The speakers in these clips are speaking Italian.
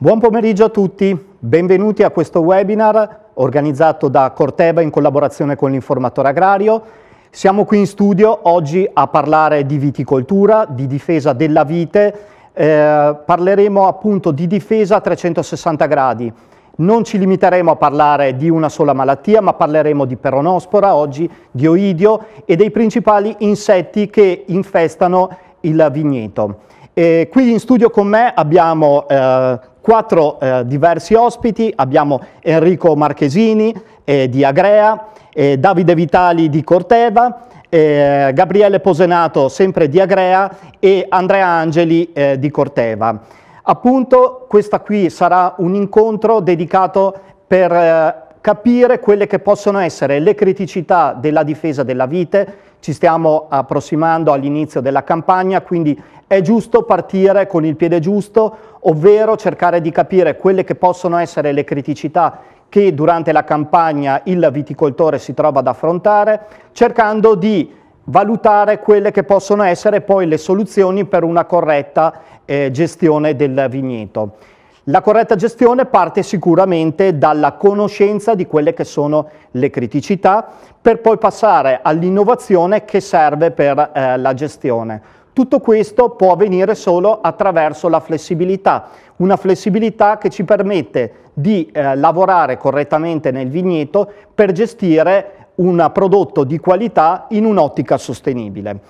Buon pomeriggio a tutti, benvenuti a questo webinar organizzato da Corteva in collaborazione con l'informatore agrario. Siamo qui in studio oggi a parlare di viticoltura, di difesa della vite, eh, parleremo appunto di difesa a 360 gradi. Non ci limiteremo a parlare di una sola malattia, ma parleremo di peronospora oggi, di oidio e dei principali insetti che infestano il vigneto. E qui in studio con me abbiamo eh, quattro eh, diversi ospiti, abbiamo Enrico Marchesini eh, di Agrea, eh, Davide Vitali di Corteva, eh, Gabriele Posenato sempre di Agrea e Andrea Angeli eh, di Corteva. Appunto questo qui sarà un incontro dedicato per capire quelle che possono essere le criticità della difesa della vite, ci stiamo approssimando all'inizio della campagna, quindi è giusto partire con il piede giusto, ovvero cercare di capire quelle che possono essere le criticità che durante la campagna il viticoltore si trova ad affrontare, cercando di valutare quelle che possono essere poi le soluzioni per una corretta eh, gestione del vigneto. La corretta gestione parte sicuramente dalla conoscenza di quelle che sono le criticità per poi passare all'innovazione che serve per eh, la gestione. Tutto questo può avvenire solo attraverso la flessibilità, una flessibilità che ci permette di eh, lavorare correttamente nel vigneto per gestire un prodotto di qualità in un'ottica sostenibile.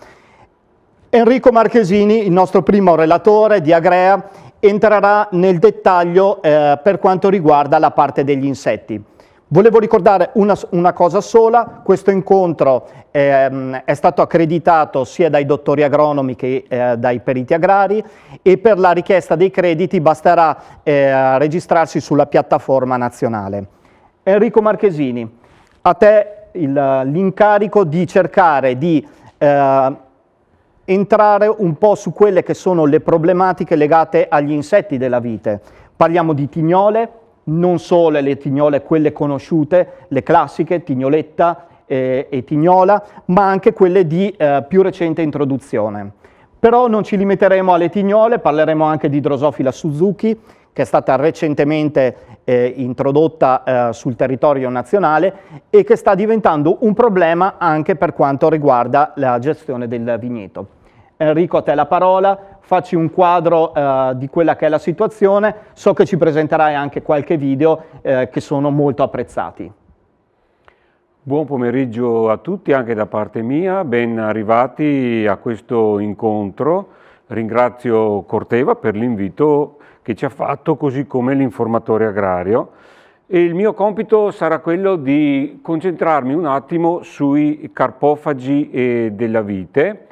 Enrico Marchesini, il nostro primo relatore di Agrea, entrerà nel dettaglio eh, per quanto riguarda la parte degli insetti. Volevo ricordare una, una cosa sola, questo incontro ehm, è stato accreditato sia dai dottori agronomi che eh, dai periti agrari e per la richiesta dei crediti basterà eh, registrarsi sulla piattaforma nazionale. Enrico Marchesini, a te l'incarico di cercare di eh, entrare un po' su quelle che sono le problematiche legate agli insetti della vite. Parliamo di tignole, non solo le tignole quelle conosciute, le classiche, tignoletta eh, e tignola, ma anche quelle di eh, più recente introduzione. Però non ci limiteremo alle tignole, parleremo anche di Drosofila Suzuki, che è stata recentemente eh, introdotta eh, sul territorio nazionale e che sta diventando un problema anche per quanto riguarda la gestione del vigneto. Enrico a te la parola, facci un quadro eh, di quella che è la situazione, so che ci presenterai anche qualche video eh, che sono molto apprezzati. Buon pomeriggio a tutti anche da parte mia, ben arrivati a questo incontro. Ringrazio Corteva per l'invito che ci ha fatto, così come l'informatore agrario. E il mio compito sarà quello di concentrarmi un attimo sui carpofagi eh, della vite,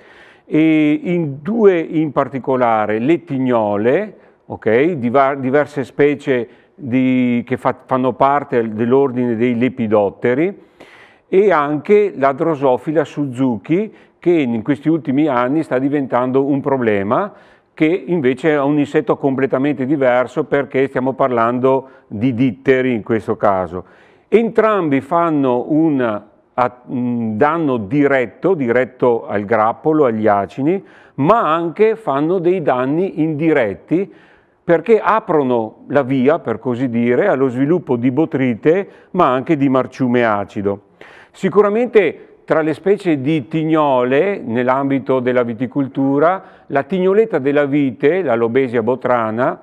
e in due in particolare, le tignole, okay, diverse specie di, che fa, fanno parte dell'ordine dei lepidotteri, e anche la drosofila Suzuki che in questi ultimi anni sta diventando un problema che invece è un insetto completamente diverso perché stiamo parlando di ditteri in questo caso. Entrambi fanno una a mm, danno diretto, diretto al grappolo, agli acini, ma anche fanno dei danni indiretti perché aprono la via, per così dire, allo sviluppo di botrite, ma anche di marciume acido. Sicuramente tra le specie di tignole nell'ambito della viticoltura, la tignoletta della vite, la lobesia botrana,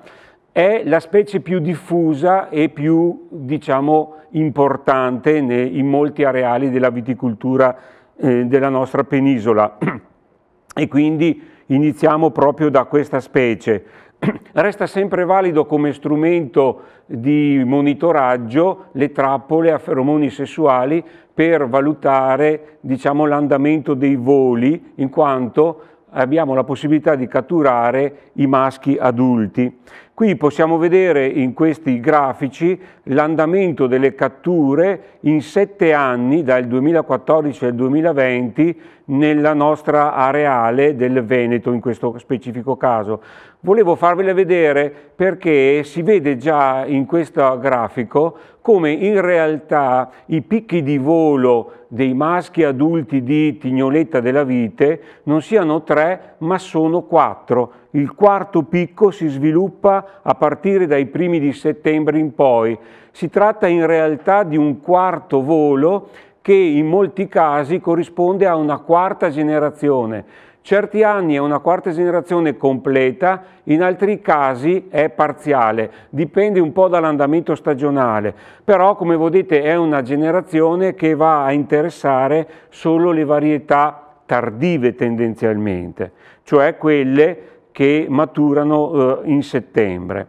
è la specie più diffusa e più, diciamo, importante in molti areali della viticoltura eh, della nostra penisola. e quindi iniziamo proprio da questa specie. Resta sempre valido come strumento di monitoraggio le trappole a feromoni sessuali per valutare diciamo, l'andamento dei voli, in quanto abbiamo la possibilità di catturare i maschi adulti. Qui possiamo vedere in questi grafici l'andamento delle catture in sette anni, dal 2014 al 2020, nella nostra areale del Veneto in questo specifico caso. Volevo farvele vedere perché si vede già in questo grafico come in realtà i picchi di volo dei maschi adulti di Tignoletta della Vite non siano tre ma sono quattro. Il quarto picco si sviluppa a partire dai primi di settembre in poi. Si tratta in realtà di un quarto volo che in molti casi corrisponde a una quarta generazione Certi anni è una quarta generazione completa, in altri casi è parziale, dipende un po' dall'andamento stagionale, però come vedete è una generazione che va a interessare solo le varietà tardive tendenzialmente, cioè quelle che maturano eh, in settembre.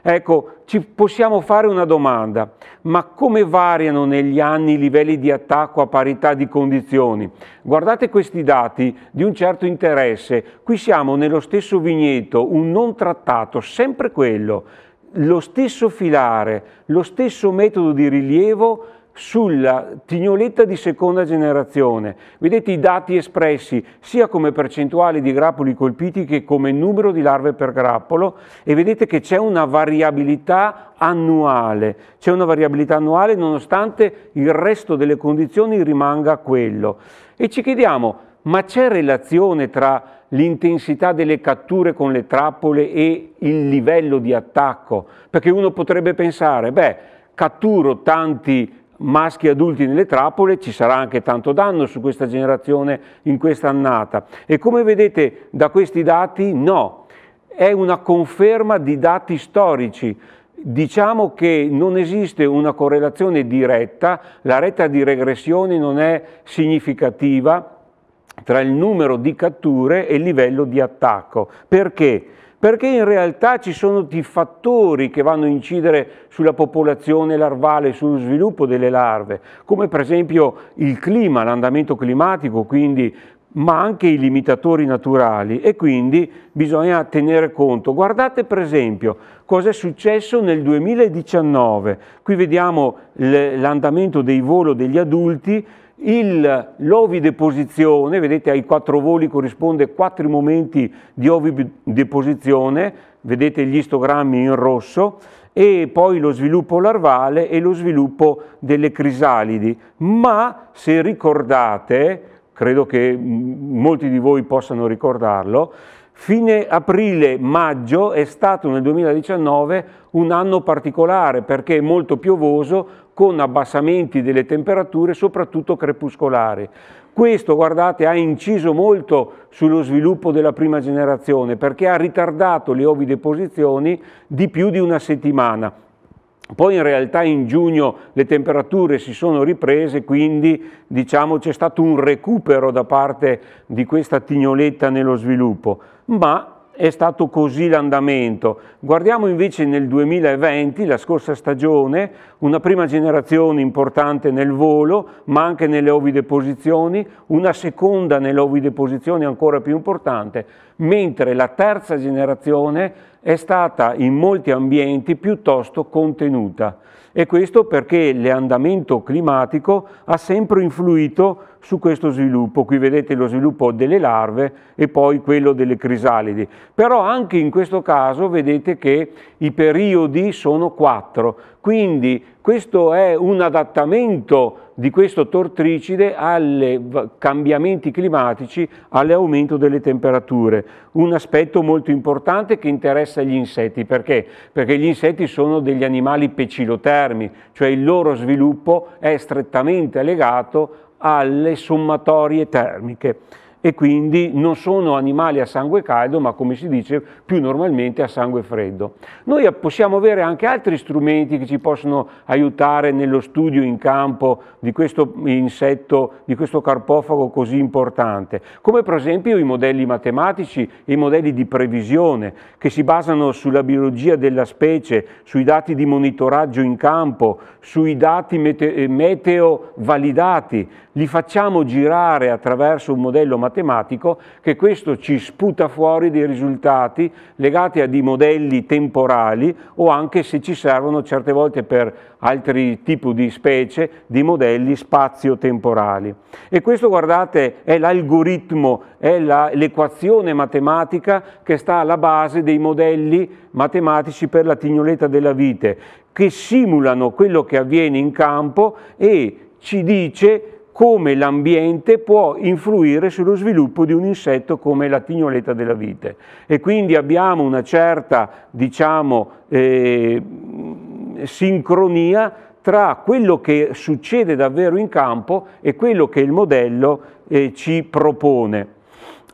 Ecco, ci possiamo fare una domanda, ma come variano negli anni i livelli di attacco a parità di condizioni? Guardate questi dati di un certo interesse, qui siamo nello stesso vigneto, un non trattato, sempre quello, lo stesso filare, lo stesso metodo di rilievo, sulla tignoletta di seconda generazione. Vedete i dati espressi sia come percentuale di grappoli colpiti che come numero di larve per grappolo e vedete che c'è una variabilità annuale, c'è una variabilità annuale nonostante il resto delle condizioni rimanga quello. E ci chiediamo, ma c'è relazione tra l'intensità delle catture con le trappole e il livello di attacco? Perché uno potrebbe pensare, beh, catturo tanti maschi adulti nelle trappole ci sarà anche tanto danno su questa generazione in questa annata. E come vedete da questi dati, no, è una conferma di dati storici. Diciamo che non esiste una correlazione diretta, la retta di regressione non è significativa tra il numero di catture e il livello di attacco. Perché? perché in realtà ci sono dei fattori che vanno a incidere sulla popolazione larvale, sullo sviluppo delle larve, come per esempio il clima, l'andamento climatico, quindi ma anche i limitatori naturali e quindi bisogna tenere conto. Guardate per esempio cosa è successo nel 2019. Qui vediamo l'andamento dei volo degli adulti il, l'ovi vedete ai quattro voli corrisponde quattro momenti di ovideposizione, vedete gli istogrammi in rosso, e poi lo sviluppo larvale e lo sviluppo delle crisalidi. Ma se ricordate, credo che molti di voi possano ricordarlo, Fine aprile-maggio è stato nel 2019 un anno particolare perché è molto piovoso con abbassamenti delle temperature soprattutto crepuscolari. Questo, guardate, ha inciso molto sullo sviluppo della prima generazione perché ha ritardato le ovideposizioni di più di una settimana. Poi in realtà in giugno le temperature si sono riprese, quindi diciamo, c'è stato un recupero da parte di questa tignoletta nello sviluppo, ma è stato così l'andamento. Guardiamo invece nel 2020, la scorsa stagione, una prima generazione importante nel volo, ma anche nelle ovide posizioni, una seconda nelle ovide posizioni ancora più importante, mentre la terza generazione è stata in molti ambienti piuttosto contenuta. E questo perché l'andamento climatico ha sempre influito su questo sviluppo. Qui vedete lo sviluppo delle larve e poi quello delle crisalidi. Però anche in questo caso vedete che i periodi sono quattro, quindi questo è un adattamento di questo tortricide ai cambiamenti climatici, all'aumento delle temperature. Un aspetto molto importante che interessa gli insetti, perché? Perché gli insetti sono degli animali pecilotermi, cioè il loro sviluppo è strettamente legato alle sommatorie termiche e quindi non sono animali a sangue caldo, ma come si dice più normalmente a sangue freddo. Noi possiamo avere anche altri strumenti che ci possono aiutare nello studio in campo di questo insetto, di questo carpofago così importante, come per esempio i modelli matematici e i modelli di previsione che si basano sulla biologia della specie, sui dati di monitoraggio in campo, sui dati meteo validati, li facciamo girare attraverso un modello matematico matematico che questo ci sputa fuori dei risultati legati a dei modelli temporali o anche se ci servono certe volte per altri tipi di specie di modelli spazio-temporali. E questo, guardate, è l'algoritmo, è l'equazione matematica che sta alla base dei modelli matematici per la tignoletta della vite, che simulano quello che avviene in campo e ci dice come l'ambiente può influire sullo sviluppo di un insetto come la tignoletta della vite. E quindi abbiamo una certa, diciamo, eh, sincronia tra quello che succede davvero in campo e quello che il modello eh, ci propone.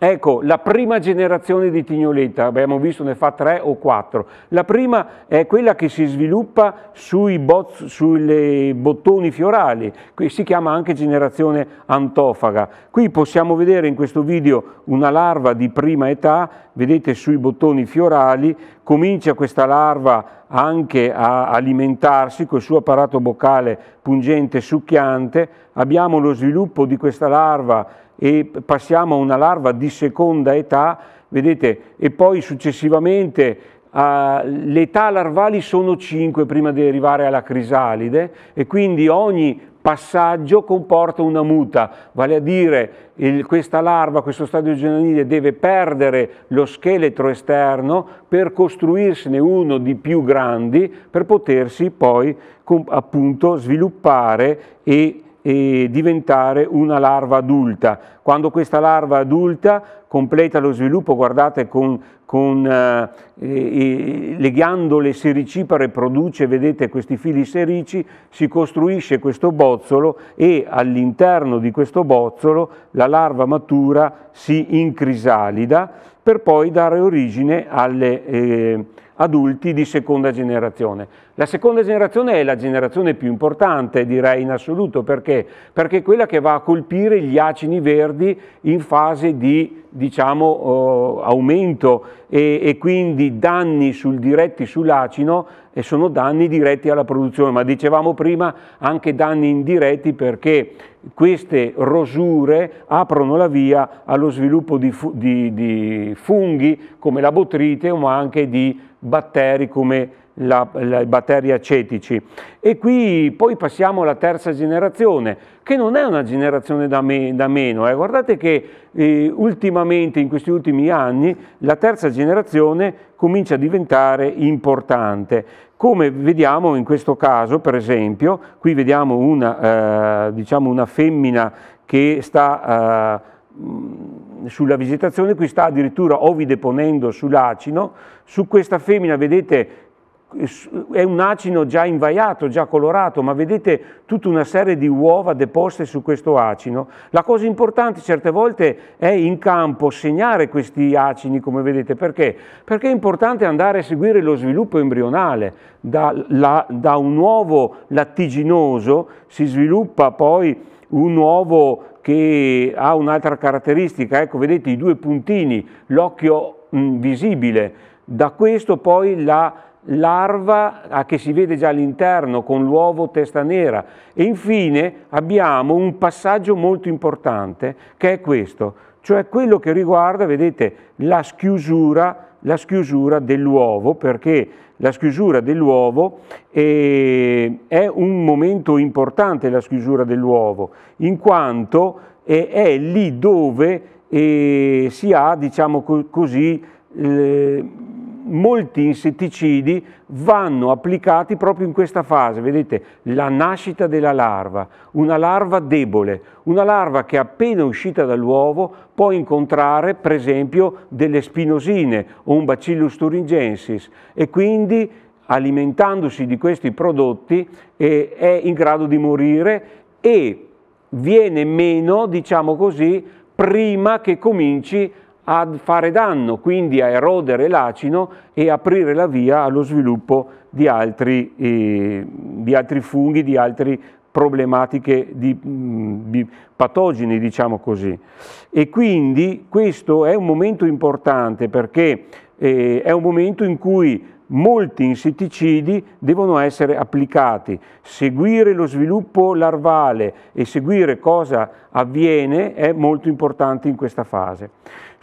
Ecco, la prima generazione di tignoletta, abbiamo visto ne fa tre o quattro. La prima è quella che si sviluppa sui bottoni fiorali, qui si chiama anche generazione antofaga. Qui possiamo vedere in questo video una larva di prima età, vedete sui bottoni fiorali, comincia questa larva anche a alimentarsi col suo apparato boccale pungente e succhiante, abbiamo lo sviluppo di questa larva e passiamo a una larva di seconda età, vedete, e poi successivamente Uh, ah, le età larvali sono 5 prima di arrivare alla crisalide e quindi ogni passaggio comporta una muta, vale a dire il, questa larva, questo stadio giovanile deve perdere lo scheletro esterno per costruirsene uno di più grandi per potersi poi com, appunto sviluppare e e diventare una larva adulta. Quando questa larva adulta completa lo sviluppo, guardate, con, con eh, eh, le ghiandole sericipare produce, vedete, questi fili serici, si costruisce questo bozzolo e all'interno di questo bozzolo la larva matura si incrisalida per poi dare origine alle... Eh, adulti di seconda generazione. La seconda generazione è la generazione più importante, direi in assoluto, perché? Perché è quella che va a colpire gli acini verdi in fase di diciamo, eh, aumento e, e, quindi danni sul diretti sull'acino e sono danni diretti alla produzione, ma dicevamo prima anche danni indiretti perché queste rosure aprono la via allo sviluppo di, fu di, di funghi come la botrite ma anche di batteri come la, la, i batteri acetici. E qui poi passiamo alla terza generazione, che non è una generazione da, me, da meno. Eh. Guardate che eh, ultimamente, in questi ultimi anni, la terza generazione comincia a diventare importante. Come vediamo in questo caso, per esempio, qui vediamo una, eh, diciamo una femmina che sta... Eh, sulla visitazione, qui sta addirittura ovideponendo sull'acino, su questa femmina vedete è un acino già invaiato, già colorato, ma vedete tutta una serie di uova deposte su questo acino. La cosa importante certe volte è in campo segnare questi acini, come vedete, perché? Perché è importante andare a seguire lo sviluppo embrionale. Da, la, da un uovo lattiginoso si sviluppa poi un uovo che ha un'altra caratteristica, ecco vedete i due puntini, l'occhio mm, visibile, da questo poi la larva ah, che si vede già all'interno con l'uovo testa nera e infine abbiamo un passaggio molto importante che è questo, cioè quello che riguarda, vedete, la schiusura la schiusura dell'uovo perché la schiusura dell'uovo eh, è un momento importante la schiusura dell'uovo in quanto eh, è lì dove eh, si ha diciamo co così molti insetticidi vanno applicati proprio in questa fase, vedete, la nascita della larva, una larva debole, una larva che appena uscita dall'uovo può incontrare per esempio delle spinosine o un bacillus thuringiensis e quindi alimentandosi di questi prodotti eh, è in grado di morire e viene meno, diciamo così, prima che cominci a a fare danno, quindi a erodere l'acino e aprire la via allo sviluppo di altri, eh, di altri funghi, di altre problematiche di, mm, di patogeni, diciamo così. E quindi questo è un momento importante perché eh, è un momento in cui molti insetticidi devono essere applicati. Seguire lo sviluppo larvale e seguire cosa avviene è molto importante in questa fase.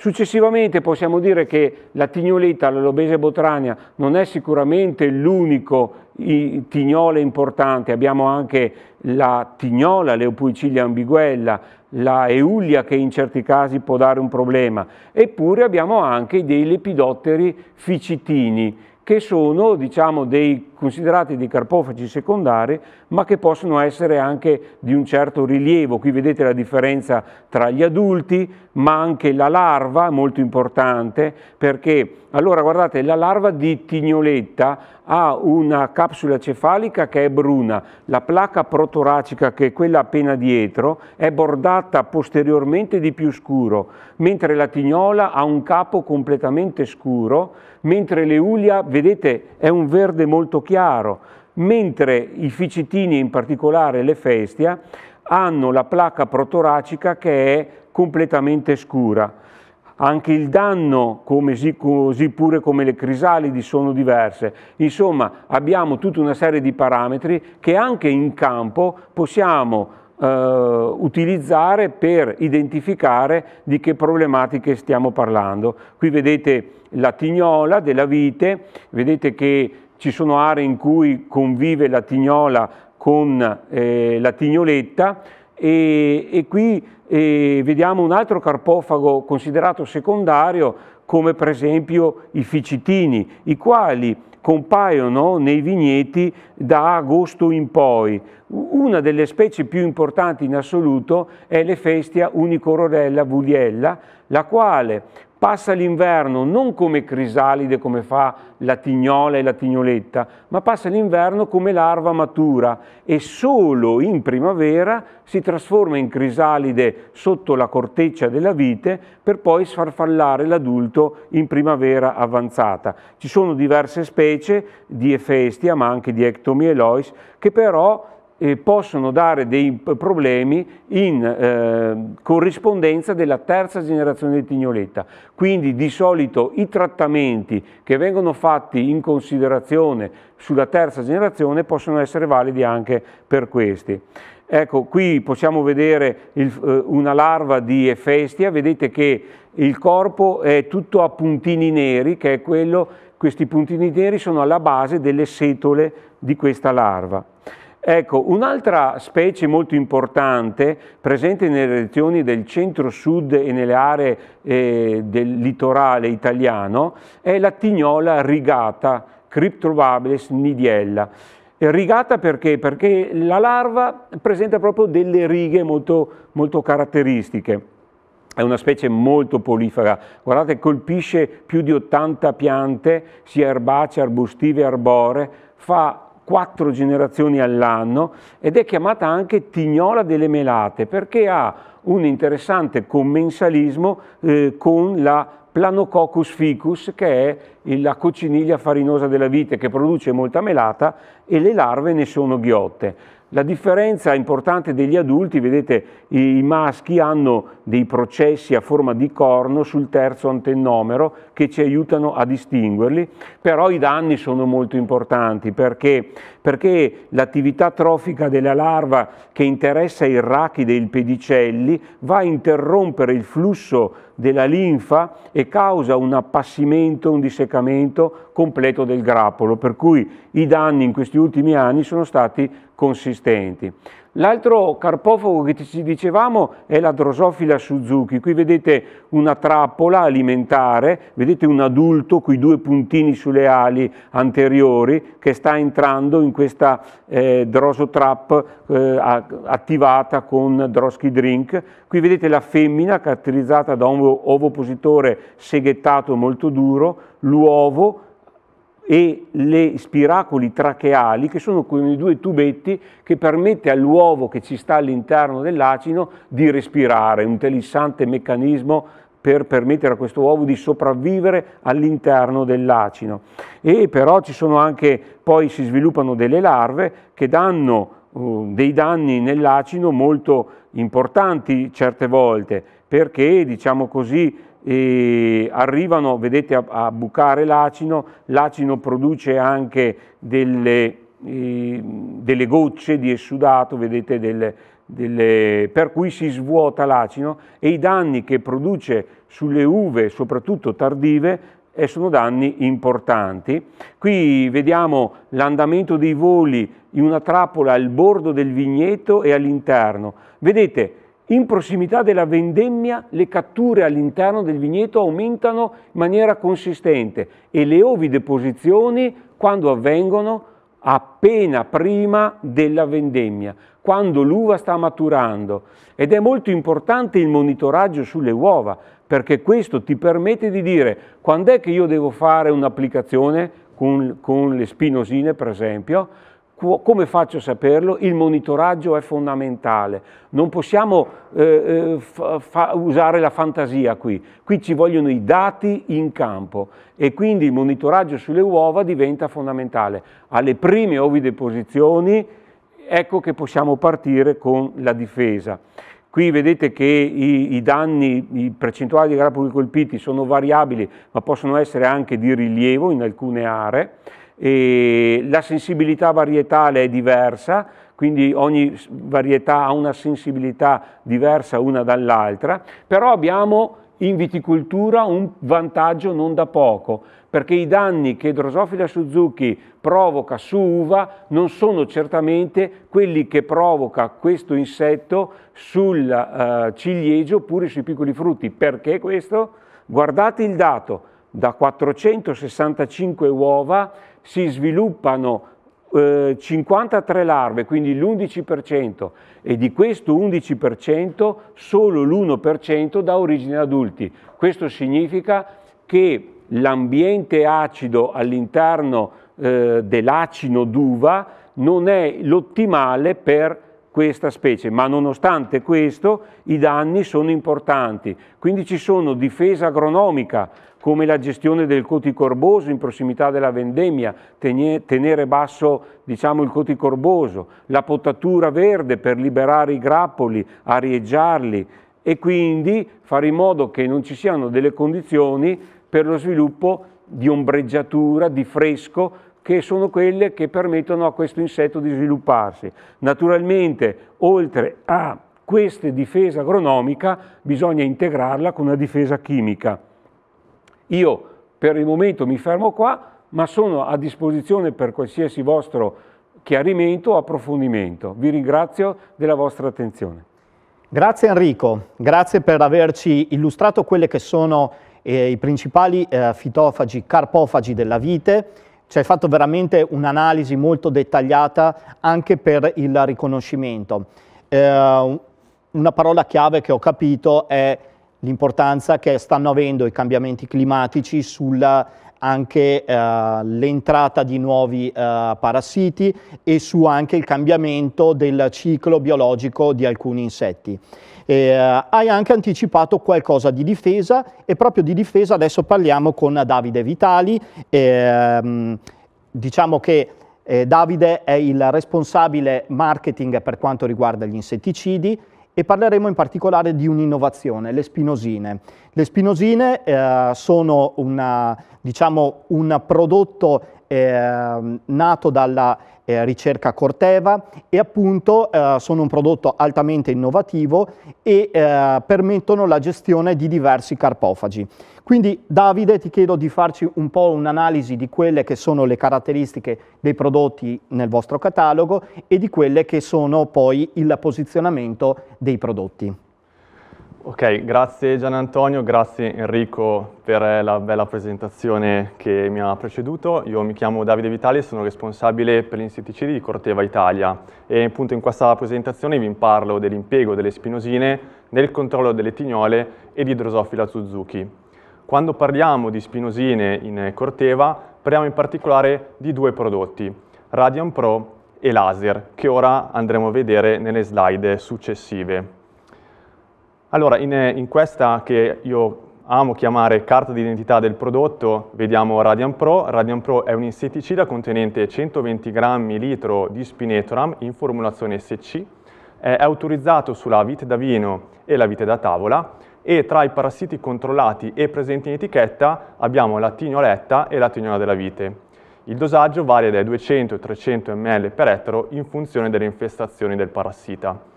Successivamente possiamo dire che la tignolita, l'alobese botrania, non è sicuramente l'unico tignole importante, abbiamo anche la tignola, l'eupuicilia ambiguella, la eulia che in certi casi può dare un problema, eppure abbiamo anche dei lepidotteri ficitini che sono diciamo, dei considerati dei carpofagi secondari, ma che possono essere anche di un certo rilievo. Qui vedete la differenza tra gli adulti, ma anche la larva, molto importante, perché allora guardate, la larva di tignoletta ha una capsula cefalica che è bruna, la placca protoracica, che è quella appena dietro, è bordata posteriormente di più scuro, mentre la tignola ha un capo completamente scuro, mentre l'eulia, vedete, è un verde molto chiaro, mentre i ficitini, in particolare le festia, hanno la placca protoracica che è completamente scura. Anche il danno, così pure come le crisalidi, sono diverse. Insomma, abbiamo tutta una serie di parametri che anche in campo possiamo Uh, utilizzare per identificare di che problematiche stiamo parlando. Qui vedete la tignola della vite, vedete che ci sono aree in cui convive la tignola con eh, la tignoletta e, e qui eh, vediamo un altro carpofago considerato secondario come per esempio i ficitini, i quali compaiono nei vigneti da agosto in poi. Una delle specie più importanti in assoluto è l'Efestia unicororella vuliella, la quale passa l'inverno non come crisalide, come fa la tignola e la tignoletta, ma passa l'inverno come larva matura e solo in primavera si trasforma in crisalide sotto la corteccia della vite per poi sfarfallare l'adulto in primavera avanzata. Ci sono diverse specie di Efestia, ma anche di Ectomyelois, che però possono dare dei problemi in eh, corrispondenza della terza generazione di tignoletta. Quindi di solito i trattamenti che vengono fatti in considerazione sulla terza generazione possono essere validi anche per questi. Ecco, qui possiamo vedere il, eh, una larva di Efestia, vedete che il corpo è tutto a puntini neri, che è quello, questi puntini neri sono alla base delle setole di questa larva. Ecco, un'altra specie molto importante presente nelle regioni del centro-sud e nelle aree eh, del litorale italiano è la tignola rigata, Cryptrobabilis nidiella. Eh, rigata perché? Perché la larva presenta proprio delle righe molto, molto caratteristiche. È una specie molto polifaga, guardate colpisce più di 80 piante, sia erbacee, arbustive, arboree, fa quattro generazioni all'anno ed è chiamata anche tignola delle melate perché ha un interessante commensalismo eh, con la Planococcus ficus che è la cocciniglia farinosa della vite che produce molta melata e le larve ne sono ghiotte. La differenza importante degli adulti, vedete, i maschi hanno dei processi a forma di corno sul terzo antennomero che ci aiutano a distinguerli, però i danni sono molto importanti perché, perché l'attività trofica della larva che interessa il rachide e il pedicelli va a interrompere il flusso della linfa e causa un appassimento, un dissecamento completo del grappolo, per cui i danni in questi ultimi anni sono stati consistenti. L'altro carpofago che ci dicevamo è la Drosofila Suzuki, qui vedete una trappola alimentare, vedete un adulto con i due puntini sulle ali anteriori che sta entrando in questa eh, drosotrap eh, attivata con drosky drink, qui vedete la femmina caratterizzata da un ovopositore seghettato molto duro, l'uovo e le spiracoli tracheali, che sono quei due tubetti che permette all'uovo che ci sta all'interno dell'acino di respirare, un telissante meccanismo per permettere a questo uovo di sopravvivere all'interno dell'acino. E però ci sono anche, poi si sviluppano delle larve che danno uh, dei danni nell'acino molto importanti certe volte, perché diciamo così e arrivano, vedete, a, a bucare l'acino, l'acino produce anche delle, eh, delle gocce di essudato, vedete, delle, delle, per cui si svuota l'acino e i danni che produce sulle uve, soprattutto tardive, eh, sono danni importanti. Qui vediamo l'andamento dei voli in una trappola al bordo del vigneto e all'interno. Vedete, in prossimità della vendemmia le catture all'interno del vigneto aumentano in maniera consistente e le ovideposizioni quando avvengono appena prima della vendemmia, quando l'uva sta maturando. Ed è molto importante il monitoraggio sulle uova, perché questo ti permette di dire quando è che io devo fare un'applicazione con, con le spinosine, per esempio, come faccio a saperlo? Il monitoraggio è fondamentale, non possiamo eh, eh usare la fantasia qui, qui ci vogliono i dati in campo e quindi il monitoraggio sulle uova diventa fondamentale. Alle prime ovideposizioni ecco che possiamo partire con la difesa. Qui vedete che i, i danni, i percentuali di grappoli colpiti sono variabili ma possono essere anche di rilievo in alcune aree e la sensibilità varietale è diversa, quindi ogni varietà ha una sensibilità diversa una dall'altra, però abbiamo in viticoltura un vantaggio non da poco, perché i danni che Drosophila Suzuki provoca su uva non sono certamente quelli che provoca questo insetto sul eh, ciliegio oppure sui piccoli frutti. Perché questo? Guardate il dato, da 465 uova si sviluppano 53 eh, larve, quindi l'11%, e di questo 11% solo l'1% dà origine ad adulti. Questo significa che l'ambiente acido all'interno eh, dell'acino d'uva non è l'ottimale per questa specie, ma nonostante questo i danni sono importanti, quindi ci sono difesa agronomica come la gestione del coticorboso in prossimità della vendemmia, tenere basso diciamo, il coticorboso, la potatura verde per liberare i grappoli, arieggiarli e quindi fare in modo che non ci siano delle condizioni per lo sviluppo di ombreggiatura, di fresco, che sono quelle che permettono a questo insetto di svilupparsi. Naturalmente, oltre a questa difesa agronomica, bisogna integrarla con una difesa chimica. Io per il momento mi fermo qua, ma sono a disposizione per qualsiasi vostro chiarimento o approfondimento. Vi ringrazio della vostra attenzione. Grazie Enrico, grazie per averci illustrato quelli che sono eh, i principali eh, fitofagi, carpofagi della vite. Ci hai fatto veramente un'analisi molto dettagliata anche per il riconoscimento. Eh, una parola chiave che ho capito è l'importanza che stanno avendo i cambiamenti climatici sulla anche eh, l'entrata di nuovi eh, parassiti e su anche il cambiamento del ciclo biologico di alcuni insetti. E, eh, hai anche anticipato qualcosa di difesa e proprio di difesa adesso parliamo con Davide Vitali. Ehm, diciamo che eh, Davide è il responsabile marketing per quanto riguarda gli insetticidi e parleremo in particolare di un'innovazione, le spinosine. Le spinosine eh, sono una, diciamo, un prodotto eh, nato dalla eh, ricerca Corteva e appunto eh, sono un prodotto altamente innovativo e eh, permettono la gestione di diversi carpofagi. Quindi Davide ti chiedo di farci un po' un'analisi di quelle che sono le caratteristiche dei prodotti nel vostro catalogo e di quelle che sono poi il posizionamento dei prodotti. Ok, grazie Gian Antonio, grazie Enrico per la bella presentazione che mi ha preceduto. Io mi chiamo Davide Vitali e sono responsabile per l'insetticidi di Corteva Italia e appunto in questa presentazione vi parlo dell'impiego delle spinosine nel controllo delle tignole e di Drosophila Suzuki. Quando parliamo di spinosine in Corteva parliamo in particolare di due prodotti, Radian Pro e Laser, che ora andremo a vedere nelle slide successive. Allora, in, eh, in questa che io amo chiamare carta d'identità del prodotto, vediamo Radian Pro. Radian Pro è un insetticida contenente 120 grammi litro di spinetoram in formulazione SC. È autorizzato sulla vite da vino e la vite da tavola e tra i parassiti controllati e presenti in etichetta abbiamo la tignoletta e la tignola della vite. Il dosaggio varia dai 200 ai 300 ml per ettaro in funzione delle infestazioni del parassita.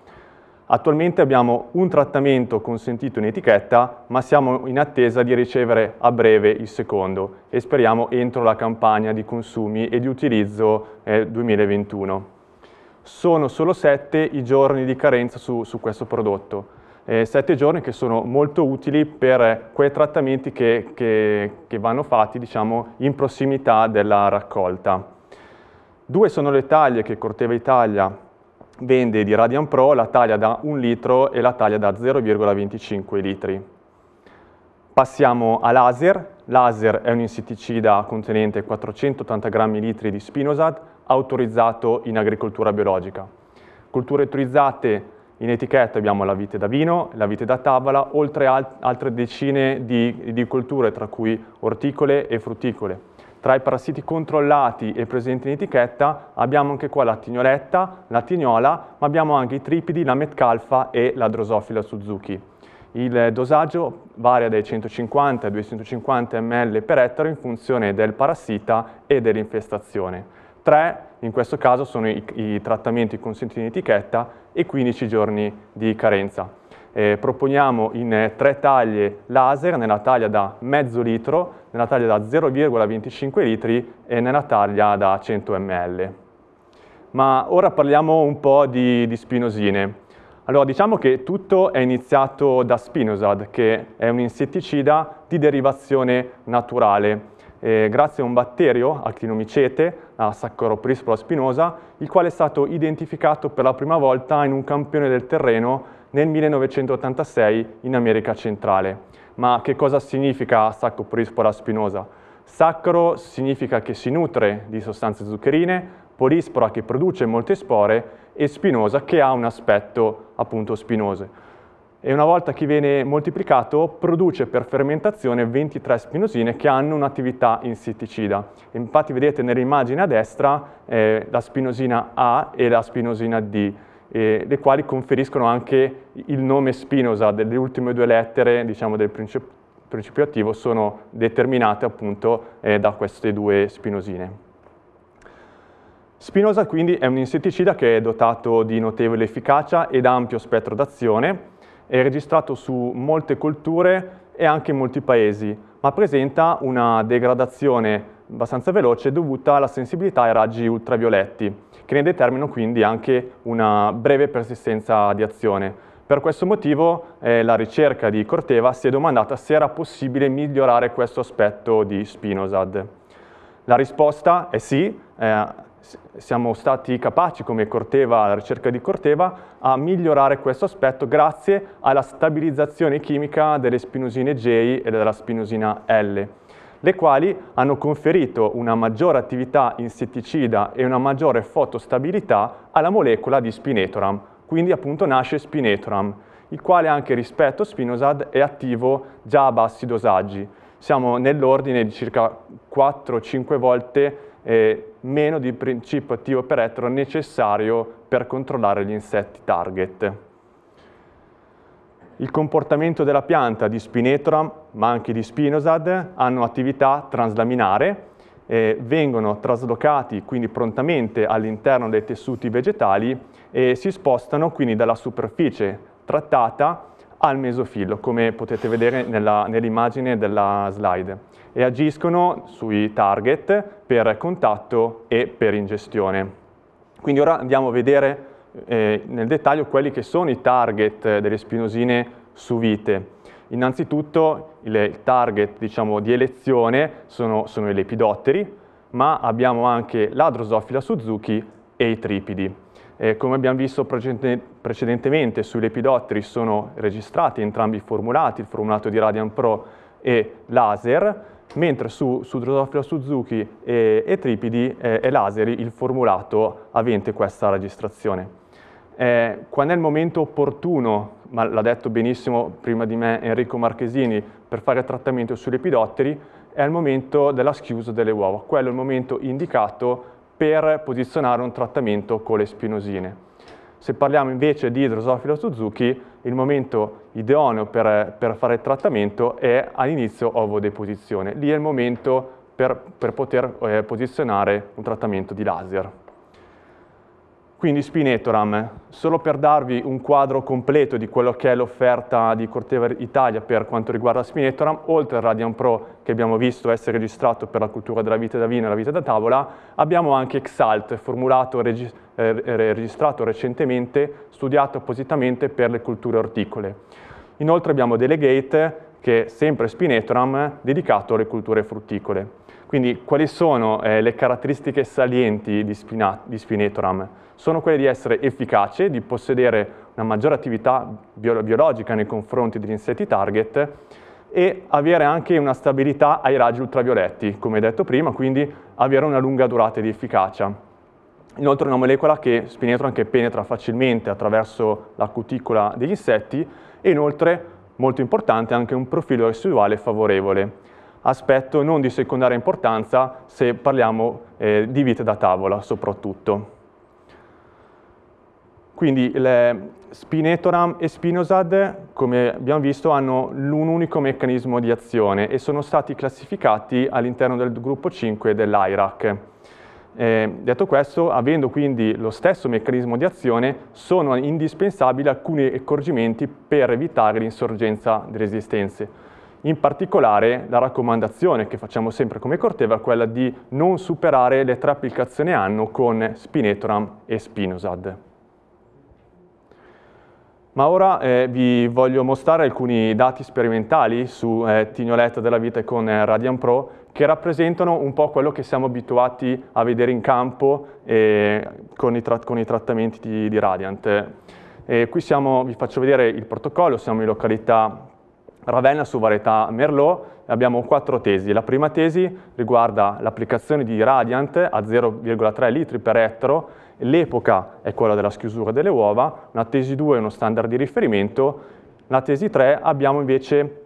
Attualmente abbiamo un trattamento consentito in etichetta, ma siamo in attesa di ricevere a breve il secondo e speriamo entro la campagna di consumi e di utilizzo eh, 2021. Sono solo sette i giorni di carenza su, su questo prodotto. Eh, 7 giorni che sono molto utili per quei trattamenti che, che, che vanno fatti diciamo, in prossimità della raccolta. Due sono le taglie che Corteva Italia vende di Radian Pro la taglia da 1 litro e la taglia da 0,25 litri. Passiamo a laser. Laser è un insetticida contenente 480 grammi litri di spinosad autorizzato in agricoltura biologica. Culture autorizzate in etichetta abbiamo la vite da vino, la vite da tavola, oltre a altre decine di, di colture tra cui orticole e frutticole. Tra i parassiti controllati e presenti in etichetta abbiamo anche qua la tignoletta, la tignola, ma abbiamo anche i tripidi, la metcalfa e la drosofila Suzuki. Il dosaggio varia dai 150 ai 250 ml per ettaro in funzione del parassita e dell'infestazione. 3 in questo caso sono i, i trattamenti consentiti in etichetta e 15 giorni di carenza. Eh, proponiamo in eh, tre taglie laser, nella taglia da mezzo litro, nella taglia da 0,25 litri e nella taglia da 100 ml. Ma ora parliamo un po' di, di spinosine. Allora, diciamo che tutto è iniziato da Spinosad, che è un insetticida di derivazione naturale, eh, grazie a un batterio, actinomicete, a Saccharoprispora spinosa, il quale è stato identificato per la prima volta in un campione del terreno nel 1986 in America centrale. Ma che cosa significa sacco polispora spinosa? Saccharo significa che si nutre di sostanze zuccherine, polispora che produce molte spore e spinosa che ha un aspetto appunto spinoso. E una volta che viene moltiplicato produce per fermentazione 23 spinosine che hanno un'attività insetticida. Infatti vedete nell'immagine a destra eh, la spinosina A e la spinosina D eh, le quali conferiscono anche il nome Spinoza delle ultime due lettere diciamo, del principio, principio attivo sono determinate appunto eh, da queste due spinosine. Spinoza quindi è un insetticida che è dotato di notevole efficacia ed ampio spettro d'azione, è registrato su molte colture e anche in molti paesi, ma presenta una degradazione abbastanza veloce dovuta alla sensibilità ai raggi ultravioletti che ne determinano quindi anche una breve persistenza di azione. Per questo motivo eh, la ricerca di Corteva si è domandata se era possibile migliorare questo aspetto di Spinosad. La risposta è sì, eh, siamo stati capaci come Corteva, la ricerca di Corteva, a migliorare questo aspetto grazie alla stabilizzazione chimica delle spinosine J e della spinosina L le quali hanno conferito una maggiore attività insetticida e una maggiore fotostabilità alla molecola di Spinetoram. Quindi appunto nasce Spinetoram, il quale anche rispetto a Spinosad è attivo già a bassi dosaggi. Siamo nell'ordine di circa 4-5 volte eh, meno di principio attivo per ettaro necessario per controllare gli insetti target il comportamento della pianta di Spinetram, ma anche di Spinosad, hanno attività translaminare, eh, vengono traslocati quindi prontamente all'interno dei tessuti vegetali e si spostano quindi dalla superficie trattata al mesofillo, come potete vedere nell'immagine nell della slide, e agiscono sui target per contatto e per ingestione. Quindi ora andiamo a vedere eh, nel dettaglio quelli che sono i target eh, delle spinosine su vite. Innanzitutto il target diciamo, di elezione sono, sono i lepidotteri, ma abbiamo anche la Drosophila Suzuki e i tripidi. Eh, come abbiamo visto precedentemente sui lepidotteri sono registrati entrambi i formulati, il formulato di Radian Pro e laser, mentre su, su Drosophila Suzuki e, e tripidi eh, è laser il formulato avente questa registrazione eh, quando è il momento opportuno, ma l'ha detto benissimo prima di me Enrico Marchesini, per fare trattamento sui lepidotteri, è il momento della schiusa delle uova. Quello è il momento indicato per posizionare un trattamento con le spinosine. Se parliamo invece di Drosophila Suzuki, il momento ideoneo per, per fare il trattamento è all'inizio ovodeposizione. Lì è il momento per, per poter eh, posizionare un trattamento di laser. Quindi Spinetoram, solo per darvi un quadro completo di quello che è l'offerta di Corteva Italia per quanto riguarda Spinetoram, oltre al Radiant Pro che abbiamo visto essere registrato per la cultura della vita da vino e la vita da tavola, abbiamo anche Exalt, formulato, regi eh, registrato recentemente, studiato appositamente per le culture orticole. Inoltre abbiamo Delegate, che è sempre Spinetoram, dedicato alle culture frutticole. Quindi quali sono eh, le caratteristiche salienti di, spina, di Spinetoram? Sono quelle di essere efficace, di possedere una maggiore attività bio biologica nei confronti degli insetti target e avere anche una stabilità ai raggi ultravioletti, come detto prima, quindi avere una lunga durata di efficacia. Inoltre è una molecola che Spinetoram che penetra facilmente attraverso la cuticola degli insetti e inoltre, molto importante, anche un profilo residuale favorevole aspetto non di secondaria importanza se parliamo eh, di vite da tavola soprattutto. Quindi Spinetoram e Spinosad, come abbiamo visto, hanno un unico meccanismo di azione e sono stati classificati all'interno del gruppo 5 dell'IRAC. Eh, detto questo, avendo quindi lo stesso meccanismo di azione, sono indispensabili alcuni accorgimenti per evitare l'insorgenza di resistenze. In particolare la raccomandazione che facciamo sempre come Corteva è quella di non superare le tre applicazioni anno con Spinetram e Spinosad. Ma ora eh, vi voglio mostrare alcuni dati sperimentali su eh, tignoletta della vita con eh, Radian Pro che rappresentano un po' quello che siamo abituati a vedere in campo eh, con, i con, i trattamenti di, di Radiant. Eh, qui siamo, vi faccio vedere il protocollo, siamo in località Ravenna su varietà Merlot abbiamo quattro tesi. La prima tesi riguarda l'applicazione di Radiant a 0,3 litri per ettaro, l'epoca è quella della schiusura delle uova, la tesi 2 è uno standard di riferimento, la tesi 3 abbiamo invece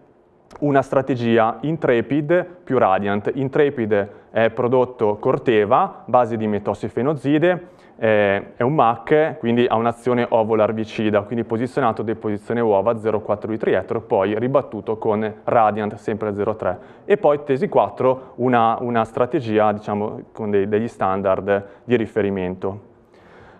una strategia Intrepid più Radiant. Intrepid è prodotto Corteva, base di metossifenozide, eh, è un MAC, quindi ha un'azione ovo-larvicida, quindi posizionato deposizione uova 0,4 litri etro, poi ribattuto con Radiant sempre 0,3. E poi tesi 4, una, una strategia diciamo, con dei, degli standard di riferimento.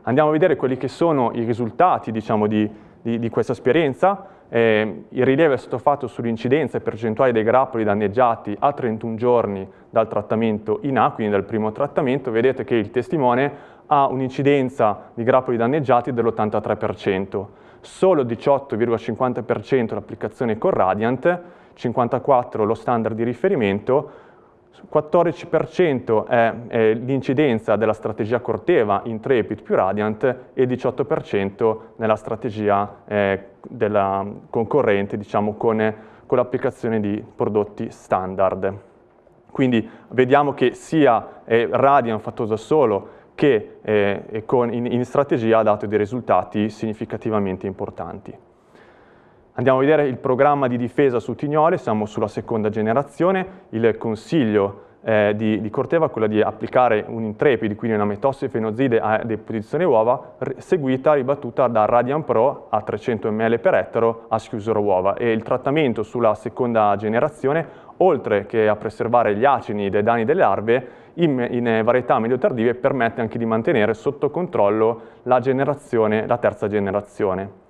Andiamo a vedere quelli che sono i risultati diciamo, di, di, di questa esperienza. Eh, il rilievo è stato fatto sull'incidenza e percentuale dei grappoli danneggiati a 31 giorni dal trattamento in A, quindi dal primo trattamento. Vedete che il testimone ha un'incidenza di grappoli danneggiati dell'83%, solo 18,50% l'applicazione con Radiant, 54% lo standard di riferimento, 14% è, è l'incidenza della strategia Corteva in Intrepid più Radiant e 18% nella strategia eh, della concorrente, diciamo, con, con l'applicazione di prodotti standard. Quindi vediamo che sia eh, Radiant fattoso solo che eh, con, in, in strategia ha dato dei risultati significativamente importanti. Andiamo a vedere il programma di difesa su Tignole, siamo sulla seconda generazione, il consiglio eh, di, di, Corteva è quello di applicare un intrepid, quindi una metossi fenozide a deposizione uova, seguita, ribattuta da Radian Pro a 300 ml per ettaro a schiusura uova. E il trattamento sulla seconda generazione, oltre che a preservare gli acini dai danni delle larve, in, in eh, varietà medio-tardive permette anche di mantenere sotto controllo la, la terza generazione.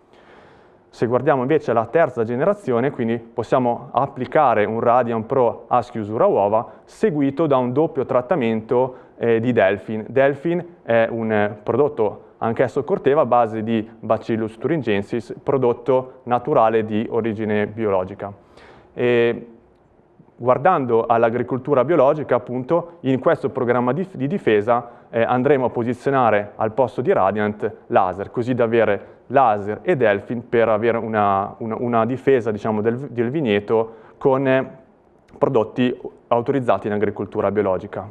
Se guardiamo invece la terza generazione, quindi possiamo applicare un Radian Pro a schiusura uova seguito da un doppio trattamento eh, di Delphin. Delphin è un eh, prodotto anch'esso corteva a base di Bacillus thuringiensis, prodotto naturale di origine biologica. E guardando all'agricoltura biologica, appunto, in questo programma di, di difesa eh, andremo a posizionare al posto di Radiant laser, così da avere laser e Delphin per avere una, una, una difesa diciamo, del, del, vigneto con eh, prodotti autorizzati in agricoltura biologica.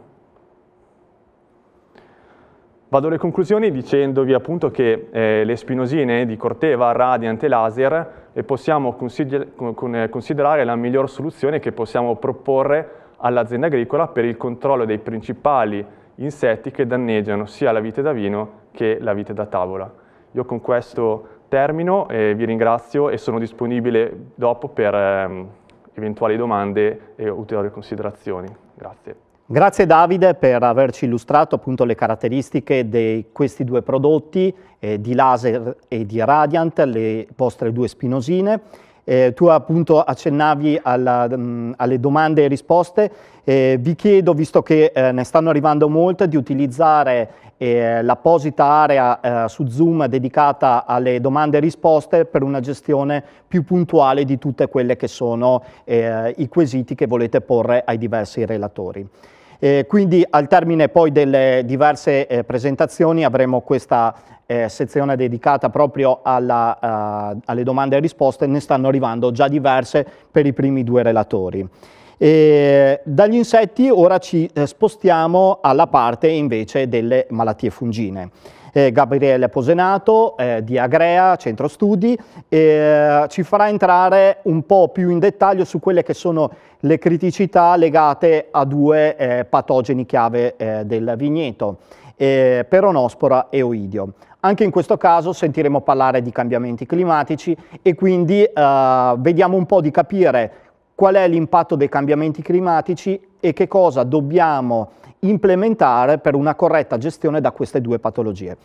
Vado alle conclusioni dicendovi appunto che eh, le spinosine di Corteva, Radiant e Laser le eh, possiamo eh, considerare la miglior soluzione che possiamo proporre all'azienda agricola per il controllo dei principali insetti che danneggiano sia la vite da vino che la vite da tavola. Io con questo termino eh, vi ringrazio e sono disponibile dopo per ehm, eventuali domande e ulteriori considerazioni. Grazie. Grazie Davide per averci illustrato appunto le caratteristiche di questi due prodotti, eh, di Laser e di Radiant, le vostre due spinosine. Eh, tu appunto accennavi alla, mh, mm, alle domande e risposte, eh, vi chiedo, visto che eh, ne stanno arrivando molte, di utilizzare eh, l'apposita area eh, su Zoom dedicata alle domande e risposte per una gestione più puntuale di tutte quelle che sono i quesiti che volete porre ai diversi relatori. Eh, quindi al termine poi delle diverse eh, presentazioni avremo questa eh, sezione dedicata proprio alla, eh, alle domande e risposte, ne stanno arrivando già diverse per i primi due relatori. E dagli insetti ora ci eh, spostiamo alla parte invece delle malattie fungine eh, Gabriele Posenato eh, di Agrea, Centro Studi, eh, ci farà entrare un po' più in dettaglio su quelle che sono le criticità legate a due eh, patogeni chiave eh, del vigneto, eh, peronospora e oidio. Anche in questo caso sentiremo parlare di cambiamenti climatici e quindi vediamo un po' di capire qual è l'impatto dei cambiamenti climatici e che cosa dobbiamo implementare per una corretta gestione da queste due patologie.